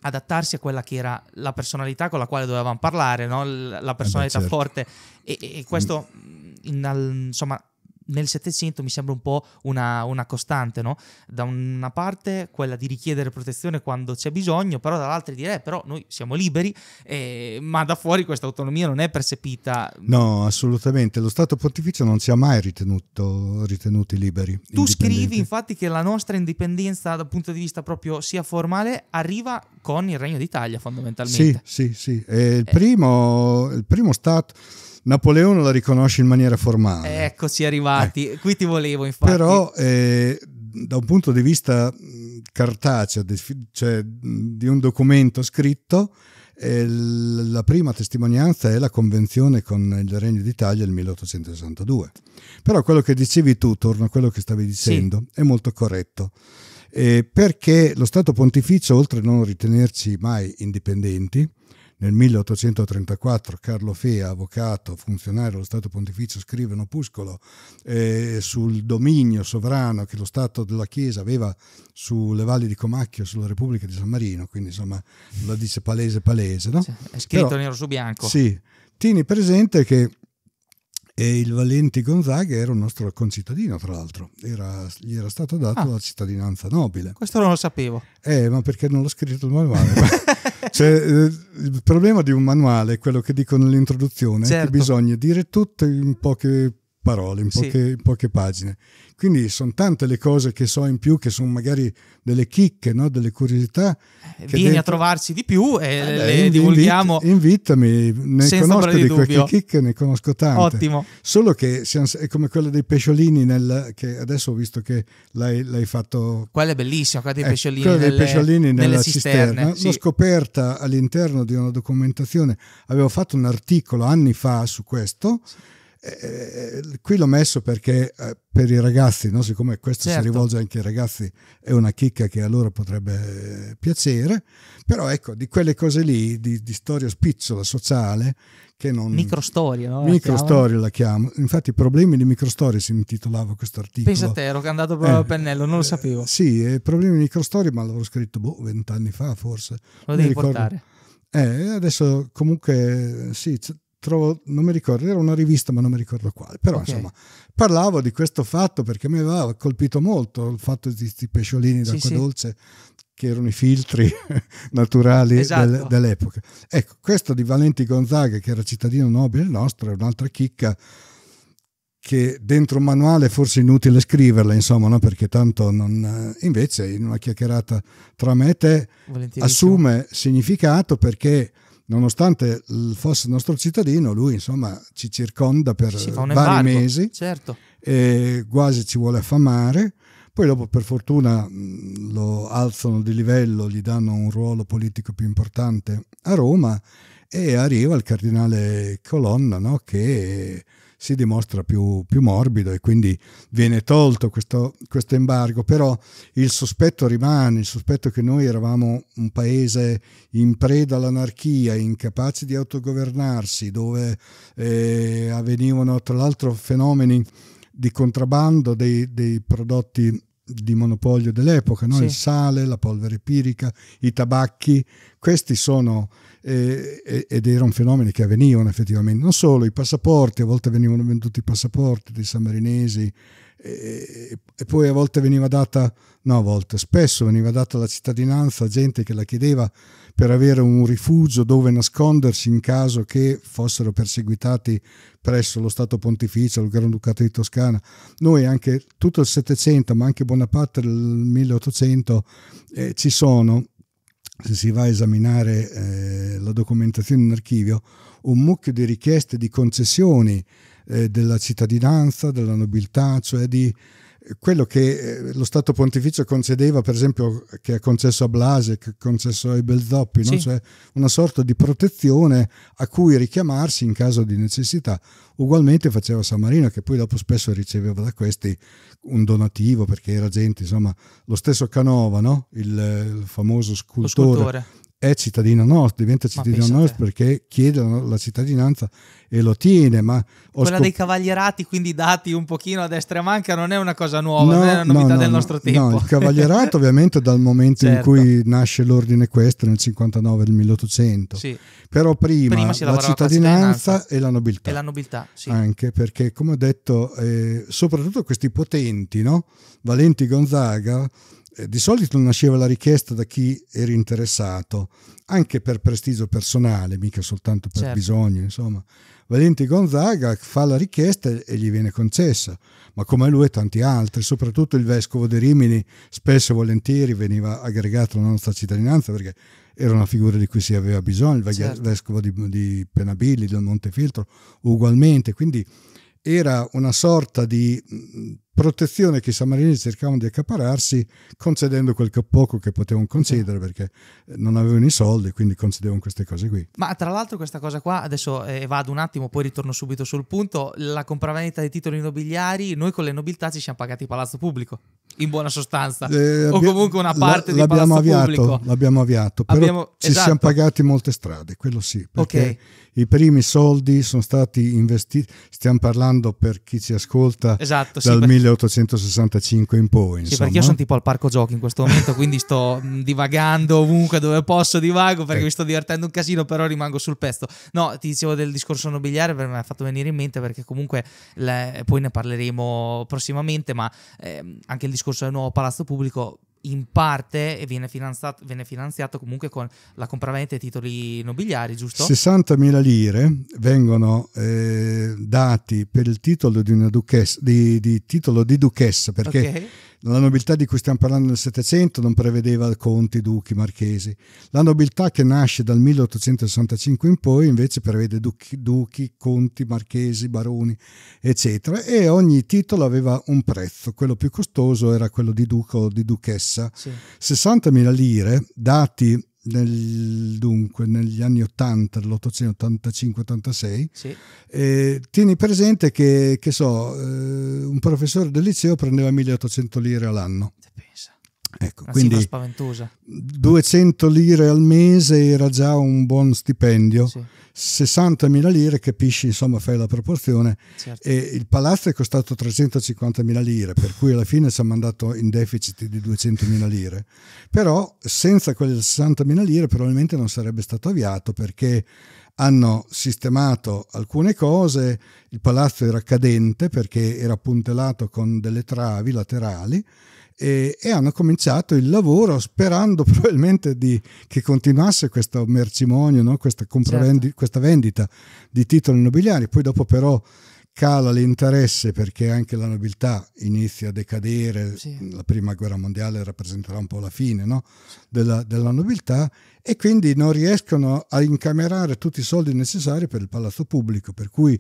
adattarsi a quella che era la personalità con la quale dovevamo parlare, no? la personalità eh beh, certo. forte e, e questo mm. Mm, in, insomma nel Settecento mi sembra un po' una, una, costante, no? Da una parte quella di richiedere protezione quando c'è bisogno, però dall'altra di dire, eh, però noi siamo liberi, eh, ma da fuori questa autonomia non è percepita. No, assolutamente, lo Stato Pontificio non si è mai ritenuto, ritenuti liberi. Tu scrivi infatti che la nostra indipendenza dal punto di vista proprio sia formale arriva con il Regno d'Italia fondamentalmente. Sì, sì, sì. Eh. il primo, il primo Stato Napoleone la riconosce in maniera formale. Ecco, si è arrivati, eh. qui ti volevo infatti. Però eh, da un punto di vista cartaceo, cioè di un documento scritto, eh, la prima testimonianza è la convenzione con il Regno d'Italia del 1862. Però quello che dicevi tu, torno a quello che stavi dicendo, sì. è molto corretto. Eh, perché lo Stato Pontificio, oltre a non ritenerci mai indipendenti, nel 1834 Carlo Fea, avvocato, funzionario dello Stato Pontificio, scrive un opuscolo eh, sul dominio sovrano che lo Stato della Chiesa aveva sulle valli di Comacchio, sulla Repubblica di San Marino, quindi insomma lo dice palese palese. No? È scritto Però, nero su bianco. Sì, tieni presente che e il Valenti Gonzaga era un nostro concittadino, tra l'altro, era, gli era stato dato ah, la cittadinanza nobile. Questo non lo sapevo. Eh, ma perché non l'ho scritto il manuale? cioè, eh, il problema di un manuale è quello che dico nell'introduzione, certo. che bisogna dire tutto in poche parole, in poche, sì. in poche pagine. Quindi sono tante le cose che so in più che sono magari delle chicche, no? delle curiosità. Eh, vieni dentro... a trovarci di più e eh, le invit- divulghiamo. invitami, ne conosco di, di qualche chicche, ne conosco tante. Ottimo. Solo che è come quella dei pesciolini, nel... che adesso ho visto che l'hai, l'hai fatto. Quella è bellissima, quella dei pesciolini, eh, pesciolini. Quella dei pesciolini nella cisterne. cisterna. Sì. L'ho scoperta all'interno di una documentazione. Avevo fatto un articolo anni fa su questo. Sì eh, eh, eh, qui l'ho messo perché eh, per i ragazzi, no? siccome questo certo. si rivolge anche ai ragazzi, è una chicca che a loro potrebbe eh, piacere, però ecco, di quelle cose lì, di, di storia spicciola, sociale, che non... Microstoria, no? Microstoria la chiamo. Infatti problemi di microstoria si intitolava questo articolo. Pensa a te, ero andato proprio eh, al pennello, non lo sapevo. sì, problemi di microstoria, ma l'avevo scritto boh, vent'anni fa forse. Lo devi ricordo... portare. adesso comunque sì, trovo, non mi ricordo, era una rivista ma non mi ricordo quale, però okay. insomma parlavo di questo fatto perché mi aveva colpito molto il fatto di questi pesciolini d'acqua sì, dolce che erano i filtri naturali esatto. del, dell'epoca. Ecco, questo di Valenti Gonzaga che era cittadino nobile nostro è un'altra chicca che dentro un manuale è forse inutile scriverla, insomma, no? perché tanto non... Eh, invece in una chiacchierata tra me e te assume significato perché nonostante fosse il nostro cittadino, lui insomma ci circonda per vari embargo, mesi, certo. e quasi ci vuole affamare. Poi dopo per fortuna mm, lo alzano di livello, gli danno un ruolo politico più importante a Roma e arriva il cardinale Colonna no? che si dimostra più, più morbido e quindi viene tolto questo, questo, embargo, però il sospetto rimane, il sospetto che noi eravamo un paese in preda all'anarchia, incapaci di autogovernarsi, dove eh, avvenivano tra l'altro fenomeni di contrabbando dei, dei prodotti di monopolio dell'epoca, no? sì. il sale, la polvere pirica, i tabacchi, questi sono eh, ed erano fenomeni che avvenivano effettivamente, non solo i passaporti, a volte venivano venduti i passaporti dei sammarinesi eh, e poi a volte veniva data, no a volte, spesso veniva data la cittadinanza a gente che la chiedeva per avere un rifugio dove nascondersi in caso che fossero perseguitati presso lo Stato Pontificio, il Granducato di Toscana. Noi anche tutto il Settecento, ma anche buona parte del 1800, eh, ci sono se si va a esaminare eh, la documentazione in archivio, un mucchio di richieste di concessioni eh, della cittadinanza, della nobiltà, cioè di quello che eh, lo Stato Pontificio concedeva, per esempio, che ha concesso a Blase, che ha concesso ai Belzoppi, sì. no? cioè una sorta di protezione a cui richiamarsi in caso di necessità. Ugualmente faceva San Marino, che poi dopo spesso riceveva da questi un donativo perché era gente, insomma, lo stesso Canova, no? il, il, famoso scultore, scultore, è cittadino nostro, diventa cittadino nostro perché chiede la cittadinanza e lo tiene. Ma Quella scop- dei cavalierati, quindi dati un pochino a destra e a manca, non è una cosa nuova, no, non è una novità no, no, del nostro tempo. No, il cavalierato ovviamente dal momento certo. in cui nasce l'ordine questo nel 59 del 1800, sì. però prima, prima la, cittadinanza la cittadinanza e la nobiltà. E la nobiltà sì. Anche perché, come ho detto, eh, soprattutto questi potenti, no? Valenti Gonzaga, eh, di solito nasceva la richiesta da chi era interessato, anche per prestigio personale, mica soltanto per certo. bisogno, insomma. Valenti Gonzaga fa la richiesta e gli viene concessa, ma come lui e tanti altri, soprattutto il vescovo di Rimini, spesso e volentieri veniva aggregato alla nostra cittadinanza perché era una figura di cui si aveva bisogno, il certo. vescovo di, di Penabili, del Montefieltro, ugualmente, quindi era una sorta di mm, protezione che i samarini cercavano di accapararsi concedendo quel che poco che potevano concedere perché eh, non avevano i soldi quindi concedevano queste cose qui ma tra l'altro questa cosa qua adesso eh, vado un attimo poi ritorno subito sul punto la compravendita dei titoli nobiliari noi con le nobiltà ci siamo pagati il palazzo pubblico in buona sostanza eh, o comunque una parte la, di palazzo avviato, pubblico l'abbiamo avviato però abbiamo, ci esatto. siamo pagati molte strade quello sì perché okay. i primi soldi sono stati investiti stiamo parlando per chi ci ascolta esatto, dal sì, 1000 1865 in poi. Sì, perché io sono tipo al parco giochi in questo momento, quindi sto mm, divagando ovunque dove posso, divago perché eh. mi sto divertendo un casino, però rimango sul pezzo. No, ti dicevo del discorso nobiliare, mi ha fatto venire in mente perché comunque le, poi ne parleremo prossimamente, ma eh, anche il discorso del nuovo palazzo pubblico in parte viene finanziato, viene finanziato, comunque con la compravendita dei titoli nobiliari, giusto? 60.000 lire vengono eh, dati per il titolo di, duchessa, di, di, titolo di duchessa, perché okay. La nobiltà di cui stiamo parlando nel Settecento non prevedeva conti, duchi, marchesi. La nobiltà che nasce dal 1865 in poi invece prevede duchi, duchi conti, marchesi, baroni, eccetera. E ogni titolo aveva un prezzo. Quello più costoso era quello di duca o di duchessa. Sì. 60.000 lire, dati nel, dunque, negli anni 80, dell'Ottocento, 86 sì. tieni presente che, che so, eh, un professore del liceo prendeva 1800 lire all'anno. Ecco, Una quindi spaventosa. 200 lire al mese era già un buon stipendio. Sì. 60.000 lire, capisci, insomma, fai la proporzione. Certo. E il palazzo è costato 350.000 lire, per cui alla fine siamo andati in deficit di 200.000 lire. Però senza quelle 60.000 lire probabilmente non sarebbe stato avviato perché hanno sistemato alcune cose, il palazzo era cadente perché era puntellato con delle travi laterali e, e hanno cominciato il lavoro sperando probabilmente di, che continuasse questo mercimonio, no? questa, certo. questa vendita di titoli nobiliari. Poi dopo però cala l'interesse perché anche la nobiltà inizia a decadere, sì. la prima guerra mondiale rappresenterà un po' la fine no? della, della, nobiltà e quindi non riescono a incamerare tutti i soldi necessari per il palazzo pubblico, per cui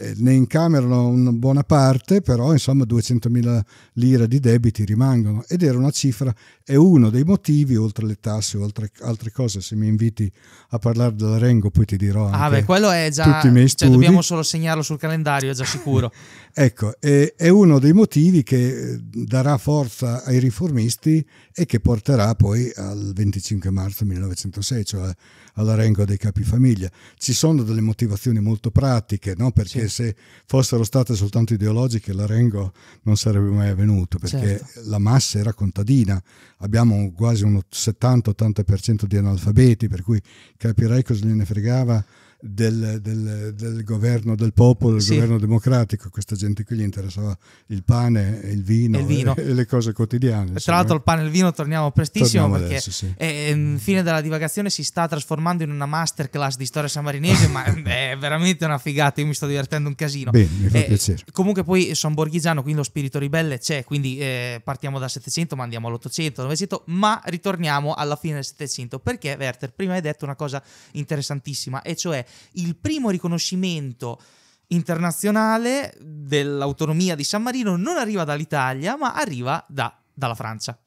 eh, ne incamerano una buona parte, però insomma 200.000 lire di debiti rimangono ed era una cifra, è uno dei motivi, oltre alle tasse, oltre altre cose, se mi inviti a parlare della Rengo poi ti dirò... Ah, anche ah beh, quello è già... Tutti i miei cioè, studi. Cioè, dobbiamo solo segnarlo sul calendario, è già sicuro. ecco, è, è uno dei motivi che eh, darà forza ai riformisti e che porterà poi al 25 marzo 1906, cioè alla Rengo dei capifamiglia. Ci sono delle motivazioni molto pratiche, no? perché... Sì se fossero state soltanto ideologiche l'Arengo non sarebbe mai avvenuto perché certo. la massa era contadina, abbiamo quasi un 70-80% di analfabeti per cui capirei cosa gliene fregava del, del, del governo del popolo, del sì. governo democratico, questa gente qui gli interessava il pane il vino, il vino. E, e, le cose quotidiane. Tra l'altro il pane e il vino torniamo prestissimo torniamo perché adesso, sì. eh, fine della divagazione si sta trasformando in una masterclass di storia sammarinese. ma è veramente una figata, io mi sto divertendo un casino. Bene, mi fa eh, piacere. Comunque poi sono Borghigiano, quindi lo spirito ribelle c'è, quindi eh, partiamo dal 700 ma andiamo all'800, 900, ma ritorniamo alla fine del 700 perché Werther prima hai detto una cosa interessantissima e cioè il primo riconoscimento internazionale dell'autonomia di San Marino non arriva dall'Italia, ma arriva da, dalla Francia.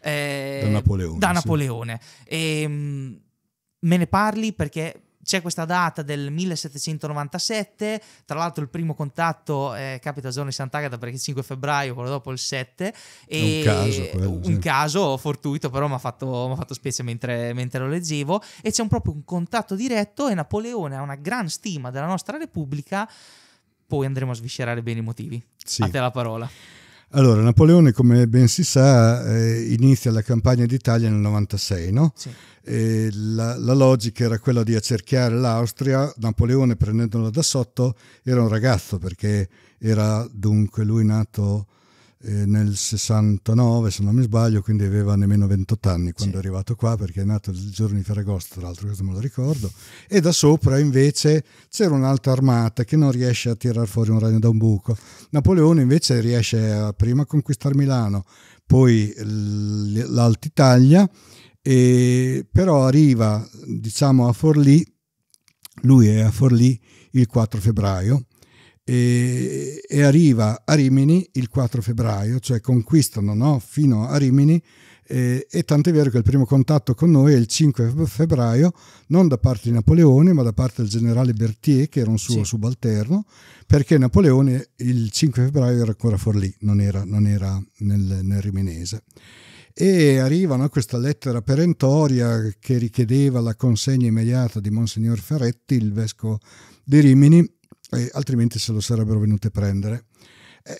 Eh, da Napoleone. Da Napoleone. Sì. Ehm, e, me ne parli perché c'è questa data del 1797, tra l'altro il primo contatto eh, capita a giorno di Sant'Agata perché il 5 febbraio, quello dopo il 7, e un caso, quello, un certo. caso fortuito però mi ha fatto, fatto, specie mentre, mentre, lo leggevo, e c'è un, proprio un contatto diretto e Napoleone ha una gran stima della nostra Repubblica, poi andremo a sviscerare bene i motivi. Sì. A te la parola. Allora, Napoleone, come ben si sa, eh, inizia la campagna d'Italia nel 96, no? Sì. La, la, logica era quella di accerchiare l'Austria, Napoleone prendendola da sotto era un ragazzo perché era dunque lui nato eh, nel 69 se non mi sbaglio, quindi aveva nemmeno 28 anni quando sì. è arrivato qua perché è nato il giorno di Ferragosto, tra l'altro questo me lo ricordo, e da sopra invece c'era un'altra armata che non riesce a tirar fuori un ragno da un buco. Napoleone invece riesce a prima a conquistare Milano, poi l'Altitalia, e però arriva diciamo a Forlì, lui è a Forlì il 4 febbraio e, e, arriva a Rimini il 4 febbraio, cioè conquistano no? fino a Rimini E, e tant'è vero che il primo contatto con noi è il 5 febbraio, non da parte di Napoleone ma da parte del generale Berthier che era un suo sì. subalterno, perché Napoleone il 5 febbraio era ancora Forlì, non era, non era nel, nel riminese e arrivano a questa lettera perentoria che richiedeva la consegna immediata di Monsignor Ferretti, il vescovo di Rimini, eh, altrimenti se lo sarebbero venute a prendere.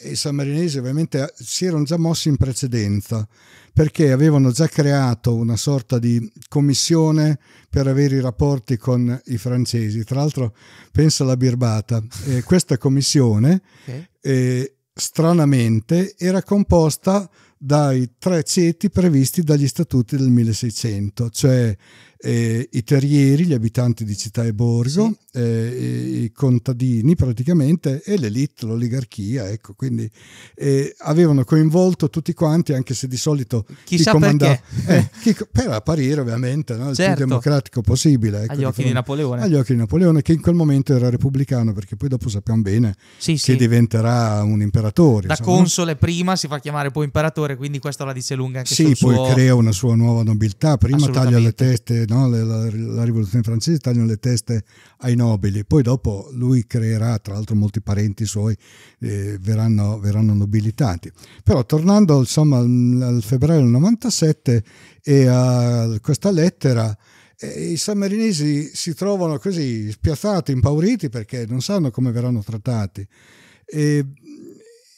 I sammarinesi ovviamente eh, si erano già mossi in precedenza perché avevano già creato una sorta di commissione per avere i rapporti con i francesi. Tra l'altro, pensa alla birbata, eh, questa commissione okay. Eh, stranamente era composta dai tre ceti previsti dagli statuti del 1600, cioè eh, i terrieri, gli abitanti di città e borgo, eh, i contadini praticamente e l'elite, l'oligarchia, ecco, quindi eh, avevano coinvolto tutti quanti, anche se di solito Chissà chi comandava eh, chi, per apparire ovviamente no? il certo. più democratico possibile. Ecco, agli occhi di Napoleone. Agli occhi di Napoleone che in quel momento era repubblicano, perché poi dopo sappiamo bene sì, che sì. diventerà un imperatore. Da insomma. console prima si fa chiamare poi imperatore, quindi questo la dice lunga anche Sì, poi suo... crea una sua nuova nobiltà, prima taglia le teste no? la, la, la, rivoluzione francese tagliano le teste ai nobili, poi dopo lui creerà, tra l'altro molti parenti suoi eh, verranno, verranno, nobilitati. Però tornando insomma al, al febbraio del 97 e a questa lettera, eh, i sammarinesi si trovano così spiazzati, impauriti perché non sanno come verranno trattati e,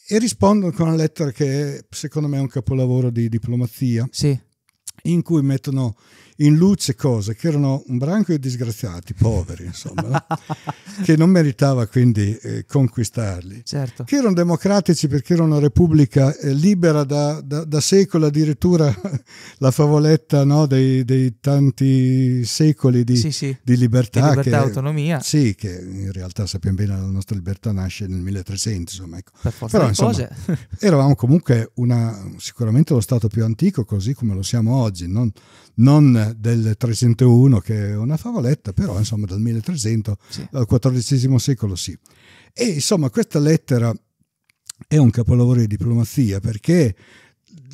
e, rispondono con una lettera che secondo me è un capolavoro di diplomazia sì. in cui mettono in luce cose che erano un branco di disgraziati, poveri insomma, no? che non meritava quindi eh, conquistarli, certo. che erano democratici perché era una repubblica eh, libera da, da, da secoli, addirittura la favoletta no, dei, dei, tanti secoli di, sì, sì. di libertà, di libertà che, autonomia. Sì, che in realtà sappiamo bene la nostra libertà nasce nel 1300, insomma, ecco. per forza Però, insomma, cose. eravamo comunque una, sicuramente lo Stato più antico, così come lo siamo oggi, non, non del 301 che è una favoletta, però insomma dal 1300 sì. al XIV secolo sì. E insomma questa lettera è un capolavoro di diplomazia perché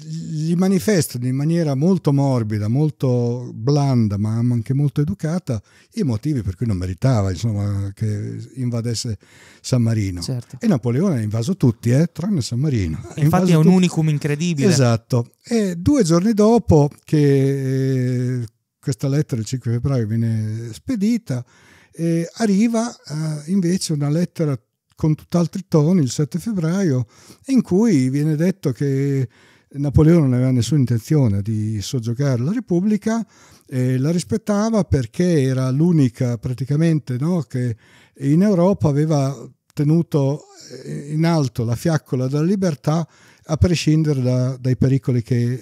li manifestano in maniera molto morbida, molto blanda, ma anche molto educata, i motivi per cui non meritava insomma, che invadesse San Marino. Certo. E Napoleone ha invaso tutti, eh, tranne San Marino. Infatti è un tutti. unicum incredibile. Esatto. E due giorni dopo che eh, questa lettera il 5 febbraio viene spedita, eh, arriva eh, invece una lettera con tutt'altri toni il 7 febbraio in cui viene detto che Napoleone non aveva nessuna intenzione di soggiogare la Repubblica, eh, la rispettava perché era l'unica praticamente no, che in Europa aveva tenuto eh, in alto la fiaccola della libertà a prescindere da, dai pericoli che eh,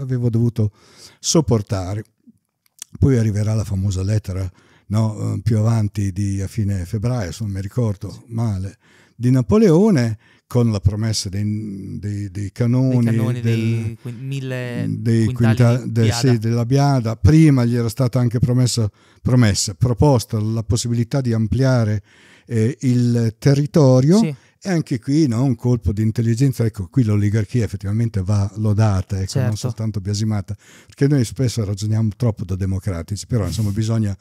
avevo dovuto sopportare. Poi arriverà la famosa lettera no, eh, più avanti di, a fine febbraio, se non mi ricordo male, di Napoleone con la promessa dei, dei, dei canoni, dei canoni del, dei, mille quinta, del, biada. Sì, della Biada. Prima gli era stata anche promessa, promessa proposta la possibilità di ampliare eh, il territorio. Sì. E anche qui no, un colpo di intelligenza, ecco qui l'oligarchia effettivamente va lodata, ecco, certo. non soltanto biasimata, perché noi spesso ragioniamo troppo da democratici, però insomma bisogna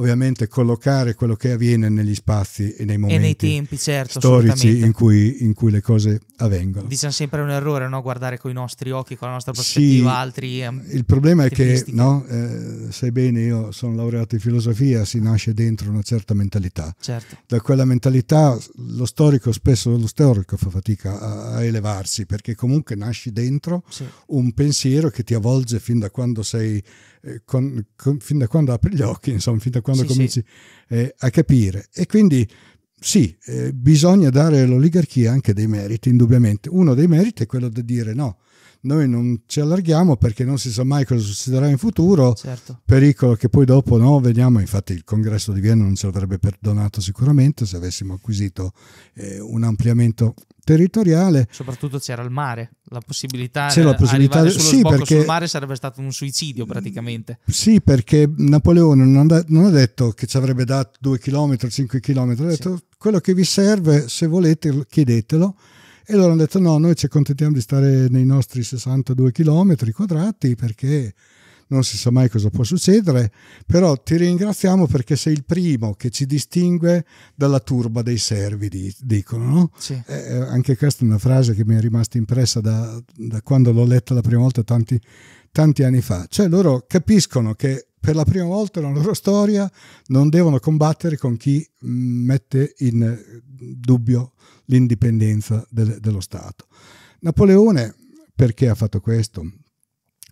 ovviamente collocare quello che avviene negli spazi e nei momenti e nei tempi, certo, storici in cui, in cui, le cose avvengono. Diciamo sempre un errore no? guardare con i nostri occhi, con la nostra prospettiva sì, altri. Ehm, il problema è che, no? eh, sai bene, io sono laureato in filosofia, si nasce dentro una certa mentalità. Certo. Da quella mentalità lo storico, spesso lo storico fa fatica a, a elevarsi perché comunque nasci dentro sì. un pensiero che ti avvolge fin da quando sei, eh, con, con, fin da quando apri gli occhi, insomma, fin da quando quando sì, cominci sì. Eh, a capire. E quindi sì, eh, bisogna dare all'oligarchia anche dei meriti, indubbiamente. Uno dei meriti è quello di dire no, noi non ci allarghiamo perché non si sa mai cosa succederà in futuro, certo. pericolo che poi dopo no, vediamo, infatti il congresso di Vienna non ci avrebbe perdonato sicuramente se avessimo acquisito eh, un ampliamento territoriale. Soprattutto c'era il mare, la possibilità di la possibilità... arrivare sì, perché... sul mare sarebbe stato un suicidio praticamente. Sì, perché Napoleone non ha, non ha detto che ci avrebbe dato 2 km, 5 km, ha detto sì. quello che vi serve, se volete chiedetelo e loro hanno detto no, noi ci accontentiamo di stare nei nostri 62 km quadrati perché non si sa mai cosa può succedere, però ti ringraziamo perché sei il primo che ci distingue dalla turba dei servi, dicono. No? Sì. Eh, eh, anche questa è una frase che mi è rimasta impressa da, da quando l'ho letta la prima volta tanti, tanti anni fa. Cioè loro capiscono che per la prima volta nella loro storia non devono combattere con chi mm, mette in eh, dubbio l'indipendenza del, dello Stato. Napoleone perché ha fatto questo?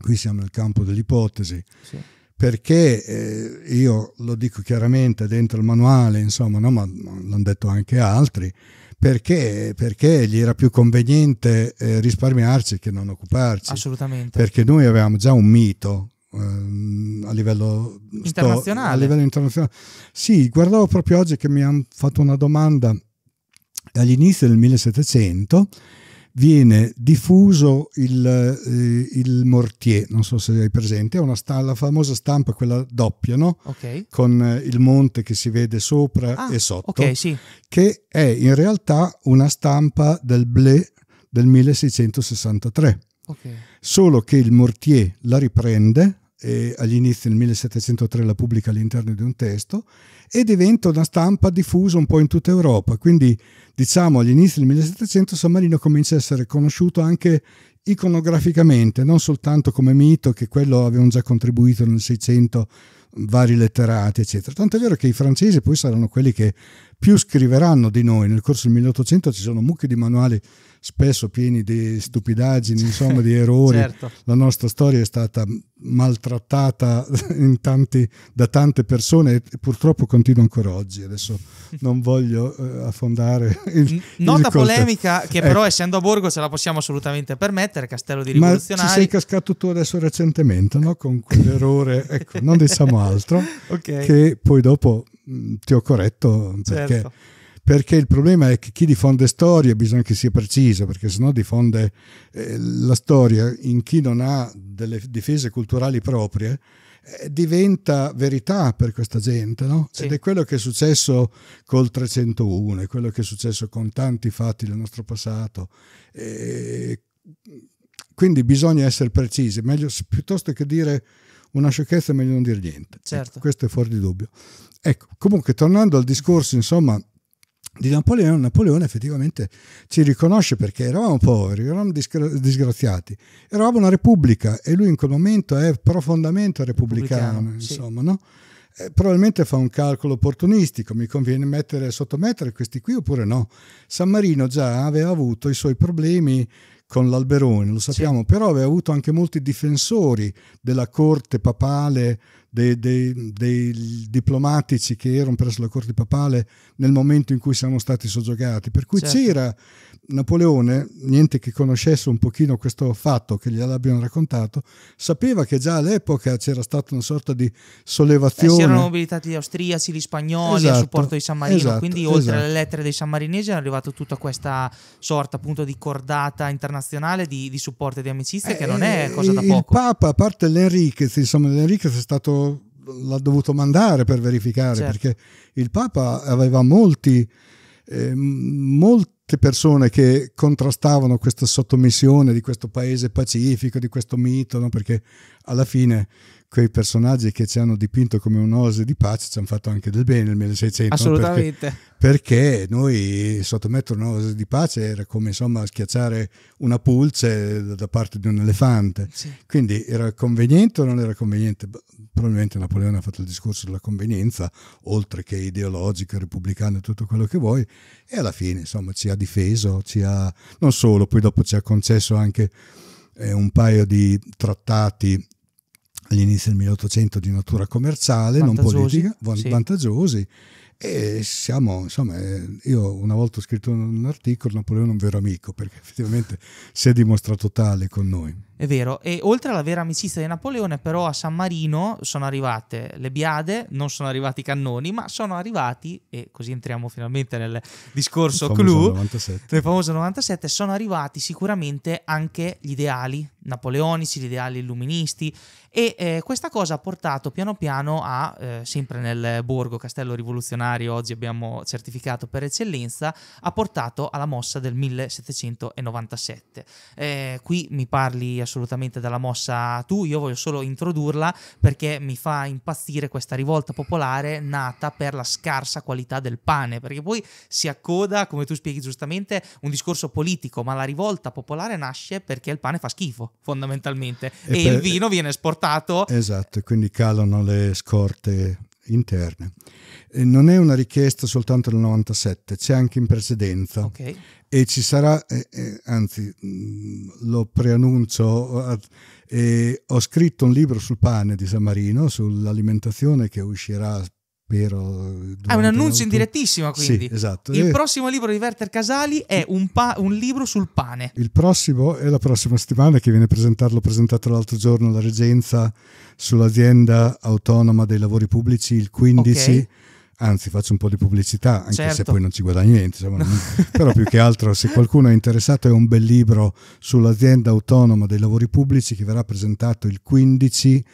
Qui siamo nel campo dell'ipotesi. Sì. Perché eh, io lo dico chiaramente dentro il manuale, insomma, no, ma l'hanno detto anche altri, perché, perché, gli era più conveniente eh, risparmiarci che non occuparci. Assolutamente. Perché noi avevamo già un mito ehm, a, livello sto, a livello internazionale. Sì, guardavo proprio oggi che mi hanno fatto una domanda all'inizio del 1700 viene diffuso il, eh, il, mortier, non so se hai presente, è una sta- la famosa stampa, quella doppia, no? okay. con eh, il monte che si vede sopra ah, e sotto, okay, sì. che è in realtà una stampa del Blé del 1663. Okay. Solo che il mortier la riprende e agli inizi del 1703 la pubblica all'interno di un testo e diventa una stampa diffusa un po' in tutta Europa. Quindi diciamo agli inizi del 1700 San Marino comincia a essere conosciuto anche iconograficamente, non soltanto come mito, che quello avevano già contribuito nel 600 vari letterati, eccetera. Tanto è vero che i francesi poi saranno quelli che più scriveranno di noi. Nel corso del 1800 ci sono mucchi di manuali spesso pieni di stupidaggini, insomma di errori. Certo. La nostra storia è stata maltrattata tanti, da tante persone e purtroppo continua ancora oggi. Adesso non voglio eh, affondare il, Nota il polemica che però ecco. essendo a Borgo ce la possiamo assolutamente permettere, Castello di Rivoluzionari. Ma ci sei cascato tu adesso recentemente, no? Con quell'errore, ecco, non diciamo altro, okay. che poi dopo mh, mm, ti ho corretto perché... Certo perché il problema è che chi diffonde storie bisogna che sia preciso, perché sennò diffonde eh, la storia in chi non ha delle difese culturali proprie, eh, diventa verità per questa gente, no? Sì. Ed è quello che è successo col 301, è quello che è successo con tanti fatti del nostro passato. E quindi bisogna essere precisi, meglio, piuttosto che dire una sciocchezza è meglio non dire niente. Certo. questo è fuori di dubbio. Ecco, comunque tornando al discorso, insomma, di Napoleone, Napoleone effettivamente ci riconosce perché eravamo poveri, eravamo disgraziati, eravamo una repubblica e lui in quel momento è profondamente repubblicano, repubblicano insomma, sì. no? Eh, probabilmente fa un calcolo opportunistico, mi conviene mettere, sottomettere questi qui oppure no. San Marino già aveva avuto i suoi problemi con l'Alberone, lo sappiamo, sì. però aveva avuto anche molti difensori della corte papale dei, dei, dei, diplomatici che erano presso la corte papale nel momento in cui siamo stati soggiogati. Per cui certo. c'era Napoleone, niente che conoscesse un pochino questo fatto che gliel'abbiano raccontato, sapeva che già all'epoca c'era stata una sorta di sollevazione. Eh, si erano mobilitati gli austriaci, gli spagnoli esatto, a supporto di San Marino, esatto, quindi esatto. oltre esatto. alle lettere dei sammarinesi è arrivata tutta questa sorta appunto di cordata internazionale di, di supporto e di amicizia eh, che non è eh, cosa da il poco. Il Papa, a parte l'Enriquez, insomma l'Enriquez è stato l'ha dovuto mandare per verificare certo. perché il Papa aveva molti Ehm, molte persone che contrastavano questa sottomissione di questo paese pacifico, di questo mito, no? perché alla fine quei personaggi che ci hanno dipinto come un'ose di pace ci hanno fatto anche del bene nel 1600. Assolutamente. Perché, perché noi sottomettere un'ose di pace era come insomma schiacciare una pulce da parte di un elefante. Sì. Quindi era conveniente o non era conveniente? Probabilmente Napoleone ha fatto il discorso della convenienza, oltre che ideologica repubblicana e tutto quello che vuoi, e alla fine insomma ci ha difeso, ci ha, non solo, poi dopo ci ha concesso anche eh, un paio di trattati all'inizio del 1800 di natura commerciale, non politica, sì. vantaggiosi. E siamo, insomma, eh, io una volta ho scritto un articolo, Napoleone è un vero amico, perché effettivamente si è dimostrato tale con noi. È vero, e oltre alla vera amicizia di Napoleone, però a San Marino sono arrivate le biade, non sono arrivati i cannoni, ma sono arrivati, e così entriamo finalmente nel discorso clou del famoso 97, sono arrivati sicuramente anche gli ideali napoleonici, gli ideali illuministi, e eh, questa cosa ha portato piano piano a, eh, sempre nel borgo Castello Rivoluzionario, oggi abbiamo certificato per eccellenza, ha portato alla mossa del 1797. Eh, qui mi parli a assolutamente dalla mossa tu, io voglio solo introdurla perché mi fa impazzire questa rivolta popolare nata per la scarsa qualità del pane, perché poi si accoda, come tu spieghi giustamente, un discorso politico, ma la rivolta popolare nasce perché il pane fa schifo, fondamentalmente, e, e per... il vino viene esportato. Esatto, quindi calano le scorte interne. Non è una richiesta soltanto del 97, c'è anche in precedenza. Okay. E ci sarà, eh, anzi mm, lo preannuncio, eh, ho scritto un libro sul pane di San Marino, sull'alimentazione che uscirà per... È un annuncio in direttissima quindi. Sì, esatto. Il e... Eh, prossimo libro di Werther Casali è un, pa- un, libro sul pane. Il prossimo è la prossima settimana che viene presentato, l'ho presentato l'altro giorno alla Regenza sull'azienda autonoma dei lavori pubblici il 15. Okay anzi faccio un po' di pubblicità anche certo. se poi non ci guadagno niente insomma, no. però più che altro se qualcuno è interessato è un bel libro sull'azienda autonoma dei lavori pubblici che verrà presentato il 15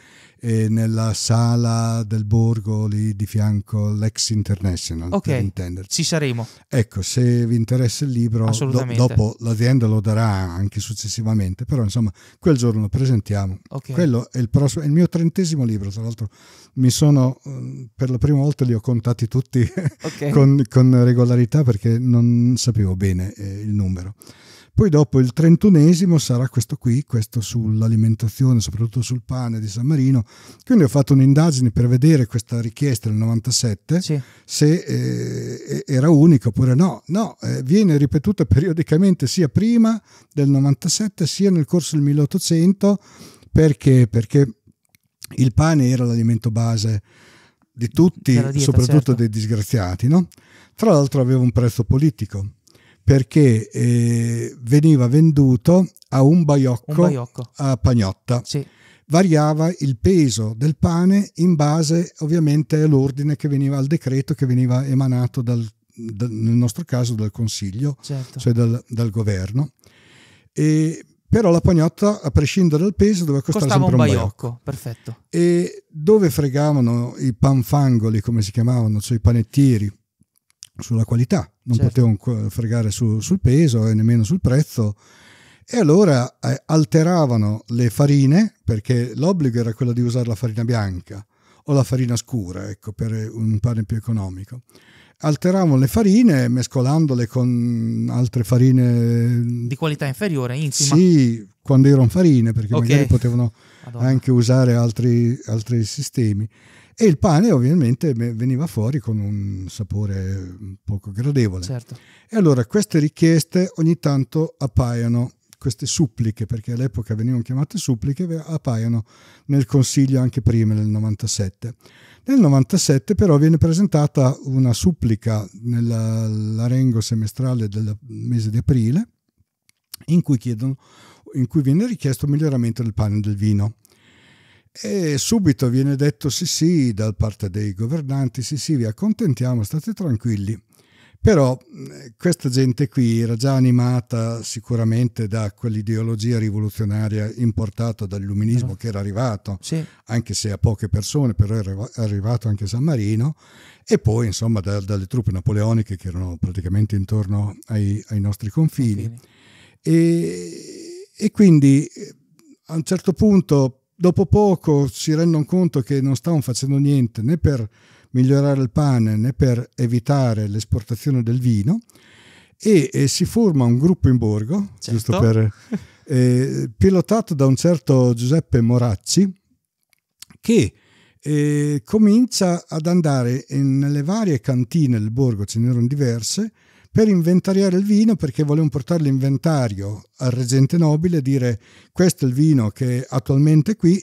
eh, nella sala del borgo lì di fianco l'ex International, Ok, per intenderci. Ci saremo. Ecco, se vi interessa il libro, do, dopo l'azienda lo darà anche successivamente, però insomma quel giorno lo presentiamo. Okay. Quello è il, prossimo, è il mio trentesimo libro, tra l'altro mi sono, ehm, per la prima volta li ho contati tutti okay. con, con regolarità perché non sapevo bene eh, il numero. Poi dopo il trentunesimo sarà questo qui, questo sull'alimentazione, soprattutto sul pane di San Marino. Quindi ho fatto un'indagine per vedere questa richiesta del 97, sì. se eh, era unica oppure no. No, eh, viene ripetuta periodicamente sia prima del 97 sia nel corso del 1800. Perché? Perché il pane era l'alimento base di tutti, dieta, soprattutto certo. dei disgraziati. No? Tra l'altro aveva un prezzo politico perché eh, veniva venduto a un baiocco, un baiocco. a pagnotta. Sì. Variava il peso del pane in base ovviamente all'ordine che veniva, al decreto che veniva emanato dal, dal, nel nostro caso dal Consiglio, certo. cioè dal, dal governo. E però la pagnotta a prescindere dal peso doveva costare Costava sempre un baiocco, baiocco, perfetto e dove fregavano i panfangoli come si chiamavano cioè i panettieri sulla qualità non certo. potevo fregare su, sul peso e nemmeno sul prezzo. E allora eh, alteravano le farine perché l'obbligo era quello di usare la farina bianca o la farina scura, ecco, per un pane più economico. Alteravano le farine mescolandole con altre farine mm, di qualità inferiore, insomma. Sì, quando erano farine, perché okay. magari potevano Madonna. anche usare altri, altri sistemi e il pane ovviamente veniva fuori con un sapore mm, poco gradevole. Certo. E allora queste richieste ogni tanto appaiono, queste suppliche, perché all'epoca venivano chiamate suppliche, appaiono nel Consiglio anche prima, nel 97. Nel 97 però viene presentata una supplica nell'arengo semestrale del mese di aprile in cui, chiedono, in cui viene richiesto un miglioramento del pane e del vino. E subito viene detto sì sì da parte dei governanti, sì sì vi accontentiamo, state tranquilli. Però mm, questa gente qui era già animata sicuramente da quell'ideologia rivoluzionaria importata dall'illuminismo che era arrivato, sì. anche se a poche persone, però era arrivato anche San Marino, e poi insomma da, dalle truppe napoleoniche che erano praticamente intorno ai, ai nostri confini. confini. E, e quindi eh, a un certo punto dopo poco si rendono conto che non stavano facendo niente né per migliorare il pane né per evitare l'esportazione del vino e, e si forma un gruppo in borgo, certo. giusto per, eh, pilotato da un certo Giuseppe Moracci che eh, comincia ad andare in, nelle varie cantine del borgo, ce n'erano diverse, per inventariare il vino perché volevano portare l'inventario al Regente Nobile e dire questo è il vino che è attualmente qui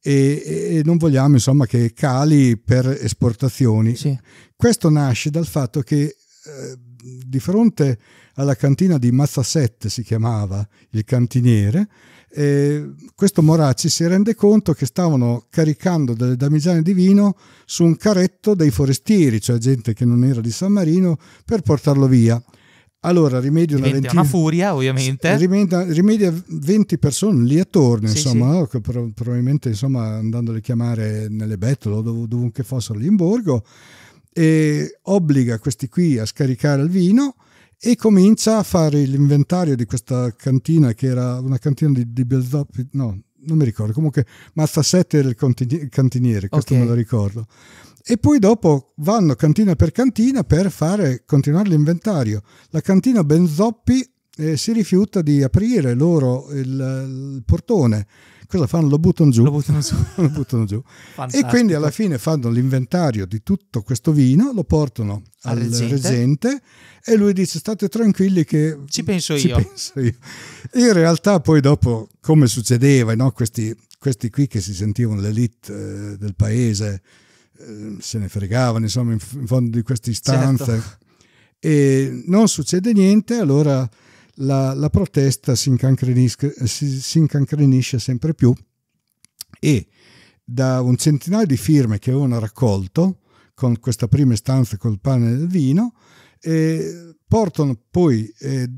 e, e non vogliamo insomma che cali per esportazioni. Sì. Questo nasce dal fatto che eh, di fronte alla cantina di Mazzasette si chiamava il cantiniere, eh, questo Moracci si rende conto che stavano caricando delle damigiane di vino su un caretto dei forestieri, cioè gente che non era di San Marino, per portarlo via. Allora rimedia una, ventina, una furia, ovviamente. Rimedia, rimedia 20 persone lì attorno, sì, insomma, sì. No? probabilmente insomma, andandole a chiamare nelle bettole o dov- dovunque fossero lì in borgo, e obbliga questi qui a scaricare il vino e comincia a fare l'inventario di questa cantina che era una cantina di, di Belzop, no, non mi ricordo, comunque Mazzasette era il cantiniere, questo okay. me lo ricordo. E poi dopo vanno cantina per cantina per fare, continuare l'inventario. La cantina Benzoppi eh, si rifiuta di aprire loro il, il portone cosa fanno? Lo buttano giù. Lo buttano giù. lo buttano giù. e quindi alla fine fanno l'inventario di tutto questo vino, lo portano al, al reggente. reggente. e lui dice state tranquilli che ci penso, ci io. penso io. In realtà poi dopo, come succedeva, no? questi, questi, qui che si sentivano l'elite eh, del paese eh, se ne fregavano insomma in, in fondo di queste certo. istanze certo. e non succede niente, allora la, la protesta si incancrenisce, si, si incancrenisce sempre più e da un centinaio di firme che avevano raccolto con questa prima istanza col pane e il vino, e eh, portano poi eh,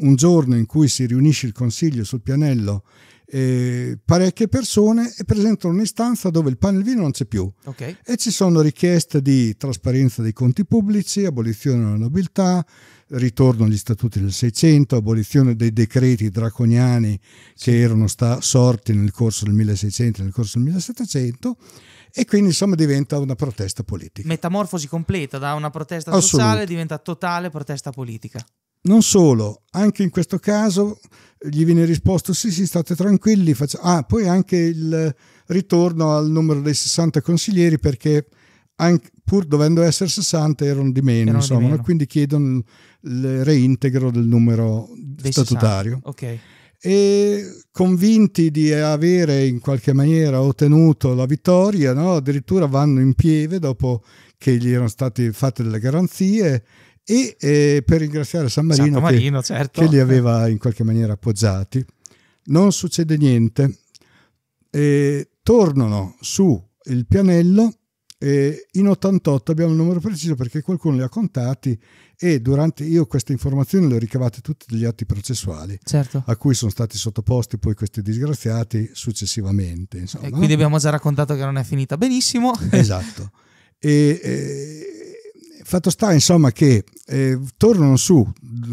un giorno in cui si riunisce il Consiglio sul pianello eh, parecchie persone e presentano un'istanza dove il pane e il vino non c'è più okay. e ci sono richieste di trasparenza dei conti pubblici, abolizione della nobiltà, ritorno agli statuti del Seicento, abolizione dei decreti draconiani che erano sta- sorti nel corso del 1600 e nel corso del 1700 e quindi insomma diventa una protesta politica. Metamorfosi completa da una protesta sociale diventa totale protesta politica. Non solo, anche in questo caso gli viene risposto sì, sì, state tranquilli. Faccia... Ah, poi anche il ritorno al numero dei 60 consiglieri perché anche, pur dovendo essere 60 erano di meno, erano insomma, di meno. quindi chiedono il reintegro del numero Dei statutario. Okay. E convinti di avere in qualche maniera ottenuto la vittoria, no? addirittura vanno in pieve dopo che gli erano state fatte delle garanzie e eh, per ringraziare San Marino, Marino che, certo. che, li aveva in qualche maniera appoggiati. Non succede niente. E tornano su il pianello e in 88 abbiamo il numero preciso perché qualcuno li ha contati e durante io queste informazioni le ho ricavate tutte dagli atti processuali certo. a cui sono stati sottoposti poi questi disgraziati successivamente. Insomma. E eh, quindi abbiamo già raccontato che non è finita benissimo. Esatto. E, e, fatto sta insomma che eh, tornano su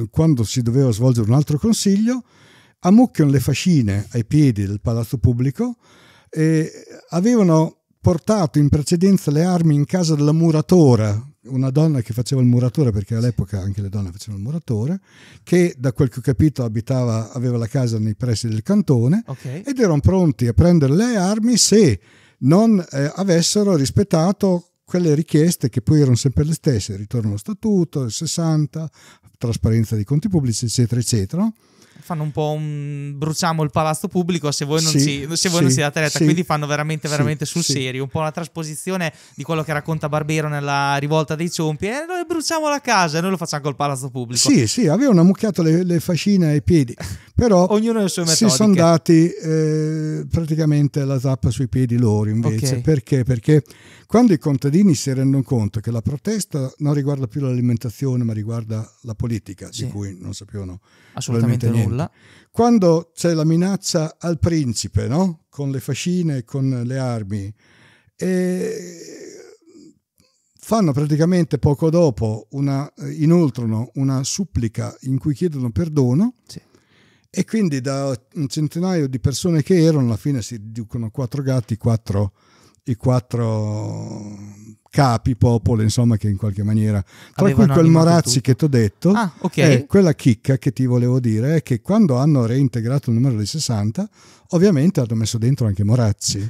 quando si doveva svolgere un altro consiglio, ammucchiano le fascine ai piedi del palazzo pubblico, e avevano portato in precedenza le armi in casa della muratora, una donna che faceva il muratore, perché all'epoca anche le donne facevano il muratore, che da quel che ho capito abitava, aveva la casa nei pressi del cantone okay. ed erano pronti a prendere le armi se non eh, avessero rispettato quelle richieste che poi erano sempre le stesse, ritorno allo statuto, il 60, trasparenza dei conti pubblici, eccetera, eccetera fanno un po' un bruciamo il palazzo pubblico se voi non, sì, si, se voi sì, non si retta, sì, quindi fanno veramente, veramente sul serio, un po' la trasposizione di quello che racconta Barbero nella rivolta dei ciompi, eh, noi bruciamo la casa e noi lo facciamo col palazzo pubblico. Sì, sì, avevano ammucchiato le, le fascine ai piedi, però Ognuno le sue metodiche. si sono dati eh, praticamente la zappa sui piedi loro invece, okay. perché? Perché quando i contadini si rendono conto che la protesta non riguarda più l'alimentazione ma riguarda la politica, di cui non sapevano assolutamente niente nulla. Quando c'è la minaccia al principe, no? Con le fascine, con le armi, e fanno praticamente poco dopo una, inoltrano una supplica in cui chiedono perdono. Sì. E quindi da un centinaio di persone che erano, alla fine si riducono quattro gatti, quattro, i quattro capi popolo, insomma, che in qualche maniera. Tra cui quel Morazzi tutto. che ti ho detto, ah, okay. Eh, quella chicca che ti volevo dire è che quando hanno reintegrato il numero di 60, ovviamente hanno messo dentro anche Morazzi.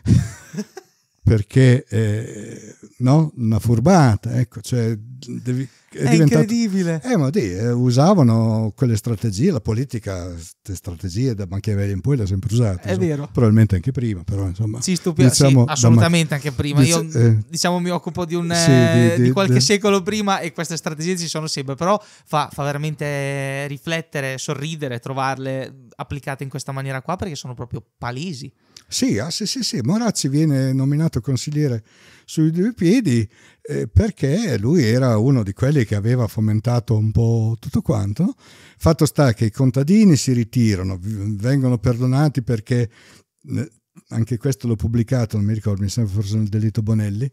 perché eh, no? una furbata, ecco, cioè, devi, è, è incredibile. Eh, ma dì, eh, usavano quelle strategie, la politica, queste strategie da Machiavelli in poi le ha sempre usate. È vero. Probabilmente anche prima, però insomma. Sì, stupi- diciamo, sì, assolutamente ma... anche prima. Dici- Io eh, diciamo mi occupo di, un, sì, di, eh, di, di qualche secolo prima e queste strategie ci sono sempre, però fa, fa veramente riflettere, sorridere, trovarle applicate in questa maniera qua perché sono proprio palesi. Sì, ah, sì, sì, sì, Morazzi viene nominato consigliere sui due piedi eh, perché lui era uno di quelli che aveva fomentato un po' tutto quanto. Fatto sta che i contadini si ritirano, vengono perdonati perché, eh, anche questo l'ho pubblicato, non mi ricordo, mi sembra forse nel delitto Bonelli,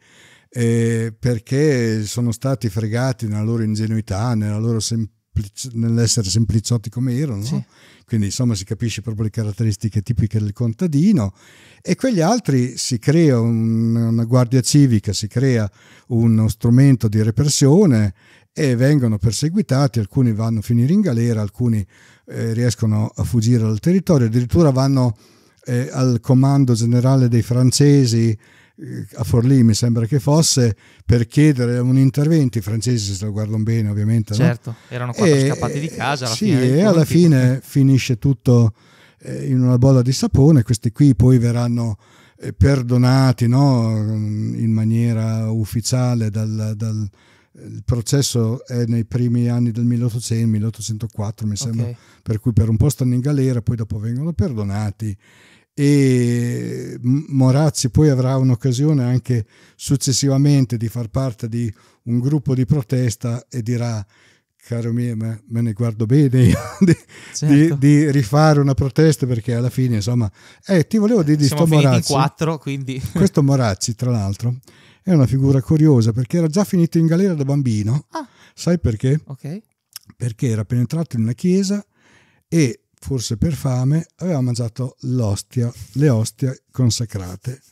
eh, perché sono stati fregati nella loro ingenuità, nella loro semplicità semplici, nell'essere sempliciotti come erano, sì. no? quindi insomma si capisce proprio le caratteristiche tipiche del contadino e quegli altri si crea un, una guardia civica, si crea uno strumento di repressione e vengono perseguitati, alcuni vanno a finire in galera, alcuni eh, riescono a fuggire dal territorio, addirittura vanno eh, al comando generale dei francesi eh, a Forlì mi sembra che fosse per chiedere un intervento i francesi se lo guardano bene ovviamente certo no? erano quattro e, scappati di eh, casa alla sì, fine e alla fine finisce tutto eh, in una bolla di sapone questi qui poi verranno perdonati no? Mm, in maniera ufficiale dal, dal, il processo è nei primi anni del 1800, 1804 mi sembra, okay. per cui per un po' stanno in galera, poi dopo vengono perdonati e Morazzi poi avrà un'occasione anche successivamente di far parte di un gruppo di protesta e dirà caro mio me, me ne guardo bene di, certo. di, di, rifare una protesta perché alla fine insomma eh, ti volevo dire di Siamo sto Morazzi in quattro, quindi. questo Morazzi tra l'altro è una figura curiosa perché era già finito in galera da bambino ah. sai perché? Okay. perché era penetrato in una chiesa e forse per fame, aveva mangiato l'ostia, le ostie consacrate,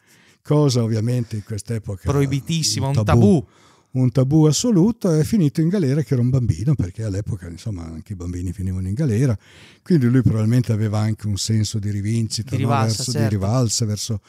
cosa ovviamente in quest'epoca proibitissima, un tabù, un tabù, un tabù assoluto, è finito in galera che era un bambino, perché all'epoca insomma anche i bambini finivano in galera, quindi lui probabilmente aveva anche un senso di rivincita, di rivalsa, no? verso, certo. di rivalsa verso,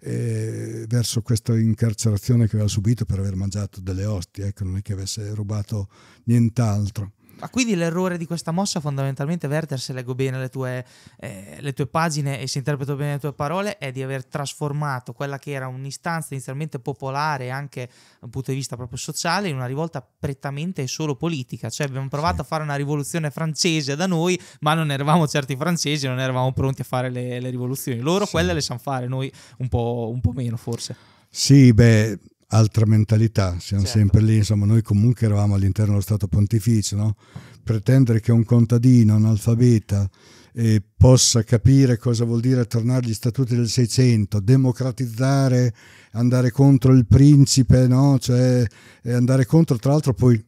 eh, verso, questa incarcerazione che aveva subito per aver mangiato delle ostie, ecco, non è che avesse rubato nient'altro. Ma quindi l'errore di questa mossa fondamentalmente, Werther, se leggo bene le tue, eh, le tue pagine e se interpreto bene le tue parole, è di aver trasformato quella che era un'istanza inizialmente popolare anche dal punto di vista proprio sociale in una rivolta prettamente e solo politica. Cioè abbiamo provato sì. a fare una rivoluzione francese da noi, ma non eravamo certi francesi, non eravamo pronti a fare le, le rivoluzioni. Loro sì. quelle le sanno fare, noi un po', un po' meno forse. Sì, beh altra mentalità, siamo certo. sempre lì, insomma noi comunque eravamo all'interno dello Stato Pontificio, no? pretendere che un contadino analfabeta eh, possa capire cosa vuol dire tornare agli statuti del Seicento, democratizzare, andare contro il principe, no? cioè, eh, andare contro, tra l'altro poi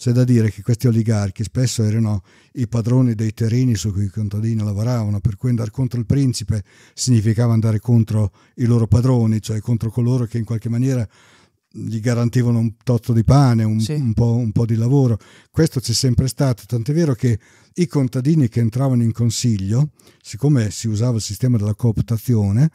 c'è da dire che questi oligarchi spesso erano i padroni dei terreni su cui i contadini lavoravano, per cui andare contro il principe significava andare contro i loro padroni, cioè contro coloro che in qualche maniera gli garantivano un tozzo di pane, un, sì. un, po', un, po', di lavoro. Questo c'è sempre stato, tant'è vero che i contadini che entravano in consiglio, siccome si usava il sistema della cooptazione,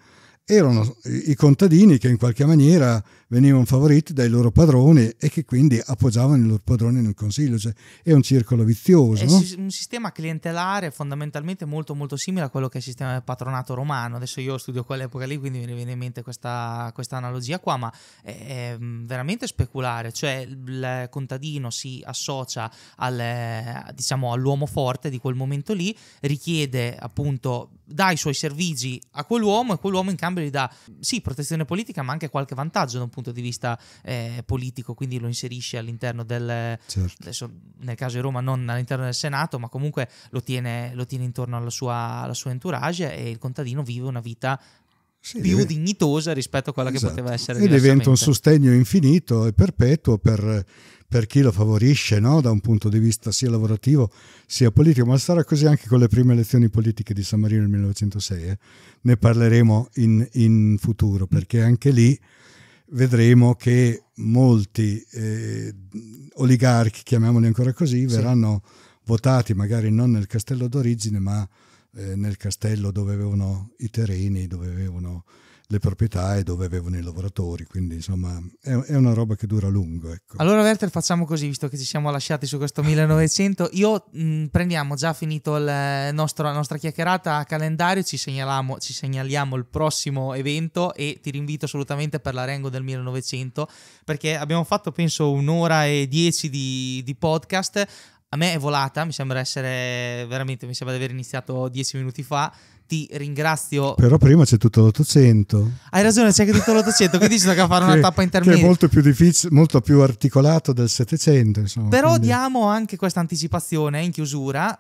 erano i contadini che in qualche maniera venivano favoriti dai loro padroni e che quindi appoggiavano i loro padroni nel consiglio. Cioè, è un circolo vizioso. È no? un sistema clientelare fondamentalmente molto, molto simile a quello che è il sistema del patronato romano. Adesso io studio quell'epoca lì, quindi mi viene in mente questa, questa analogia qua, ma è, è mm, veramente speculare. Cioè, il contadino si associa al, diciamo, all'uomo forte di quel momento lì, richiede appunto, dà i suoi servizi a quell'uomo e quell'uomo in cambio gli dà sì protezione politica, ma anche qualche vantaggio da un punto di vista eh, politico, quindi lo inserisce all'interno del... Certo. Adesso, nel caso di Roma non all'interno del Senato, ma comunque lo tiene, lo tiene intorno alla sua, alla sua entourage e il contadino vive una vita sì, più deve... dignitosa rispetto a quella esatto. che poteva essere ed diventa un sostegno infinito e perpetuo per, per chi lo favorisce no? da un punto di vista sia lavorativo sia politico ma sarà così anche con le prime elezioni politiche di San Marino nel 1906 eh? ne parleremo in, in futuro mm. perché anche lì vedremo che molti eh, oligarchi, chiamiamoli ancora così, sì. verranno votati magari non nel castello d'origine, ma eh, nel castello dove avevano i terreni, dove avevano le proprietà e dove avevano i lavoratori, quindi insomma è, è una roba che dura a lungo. Ecco. Allora Werther facciamo così, visto che ci siamo lasciati su questo 1900, io mh, mm, prendiamo già finito il nostro, la nostra chiacchierata a calendario, ci, ci segnaliamo il prossimo evento e ti rinvito assolutamente per la Rengo del 1900, perché abbiamo fatto penso un'ora e dieci di, di podcast, a me è volata, mi sembra essere veramente, mi sembra di aver iniziato dieci minuti fa ti ringrazio. Però prima c'è tutto l'Ottocento. Hai ragione, c'è anche tutto l'Ottocento, quindi ci tocca fare una tappa intermedia. Che è molto più difficile, molto più articolato del Settecento. Però quindi... diamo anche questa anticipazione in chiusura.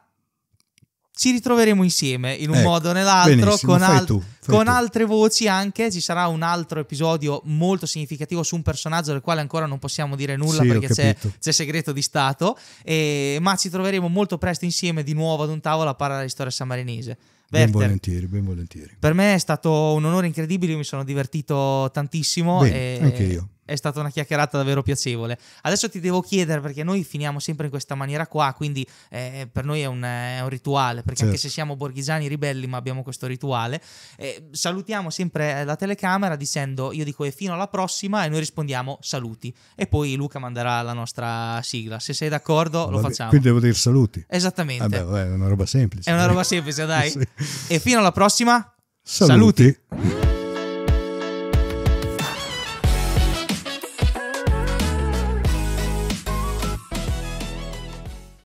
Ci ritroveremo insieme in un ecco, modo o nell'altro con, al tu, con altre voci anche. Ci sarà un altro episodio molto significativo su un personaggio del quale ancora non possiamo dire nulla sì, perché c'è, c'è, segreto di Stato. E, ma ci troveremo molto presto insieme di nuovo ad un tavolo a parlare di storia sammarinese. Werther. Ben volentieri, ben volentieri. Per me è stato un onore incredibile, mi sono divertito tantissimo. Bene, e... anche io è stata una chiacchierata davvero piacevole. Adesso ti devo chiedere, perché noi finiamo sempre in questa maniera qua, quindi eh, per noi è un, è un rituale, perché certo. anche se siamo borghigiani ribelli, ma abbiamo questo rituale, eh, salutiamo sempre eh, la telecamera dicendo io dico e fino alla prossima e noi rispondiamo saluti. E poi Luca manderà la nostra sigla. Se sei d'accordo, lo facciamo. Quindi devo dire saluti. Esattamente. Vabbè, ah, vabbè, è una roba semplice. È una roba semplice, dai. sì. E fino alla prossima, saluti. saluti.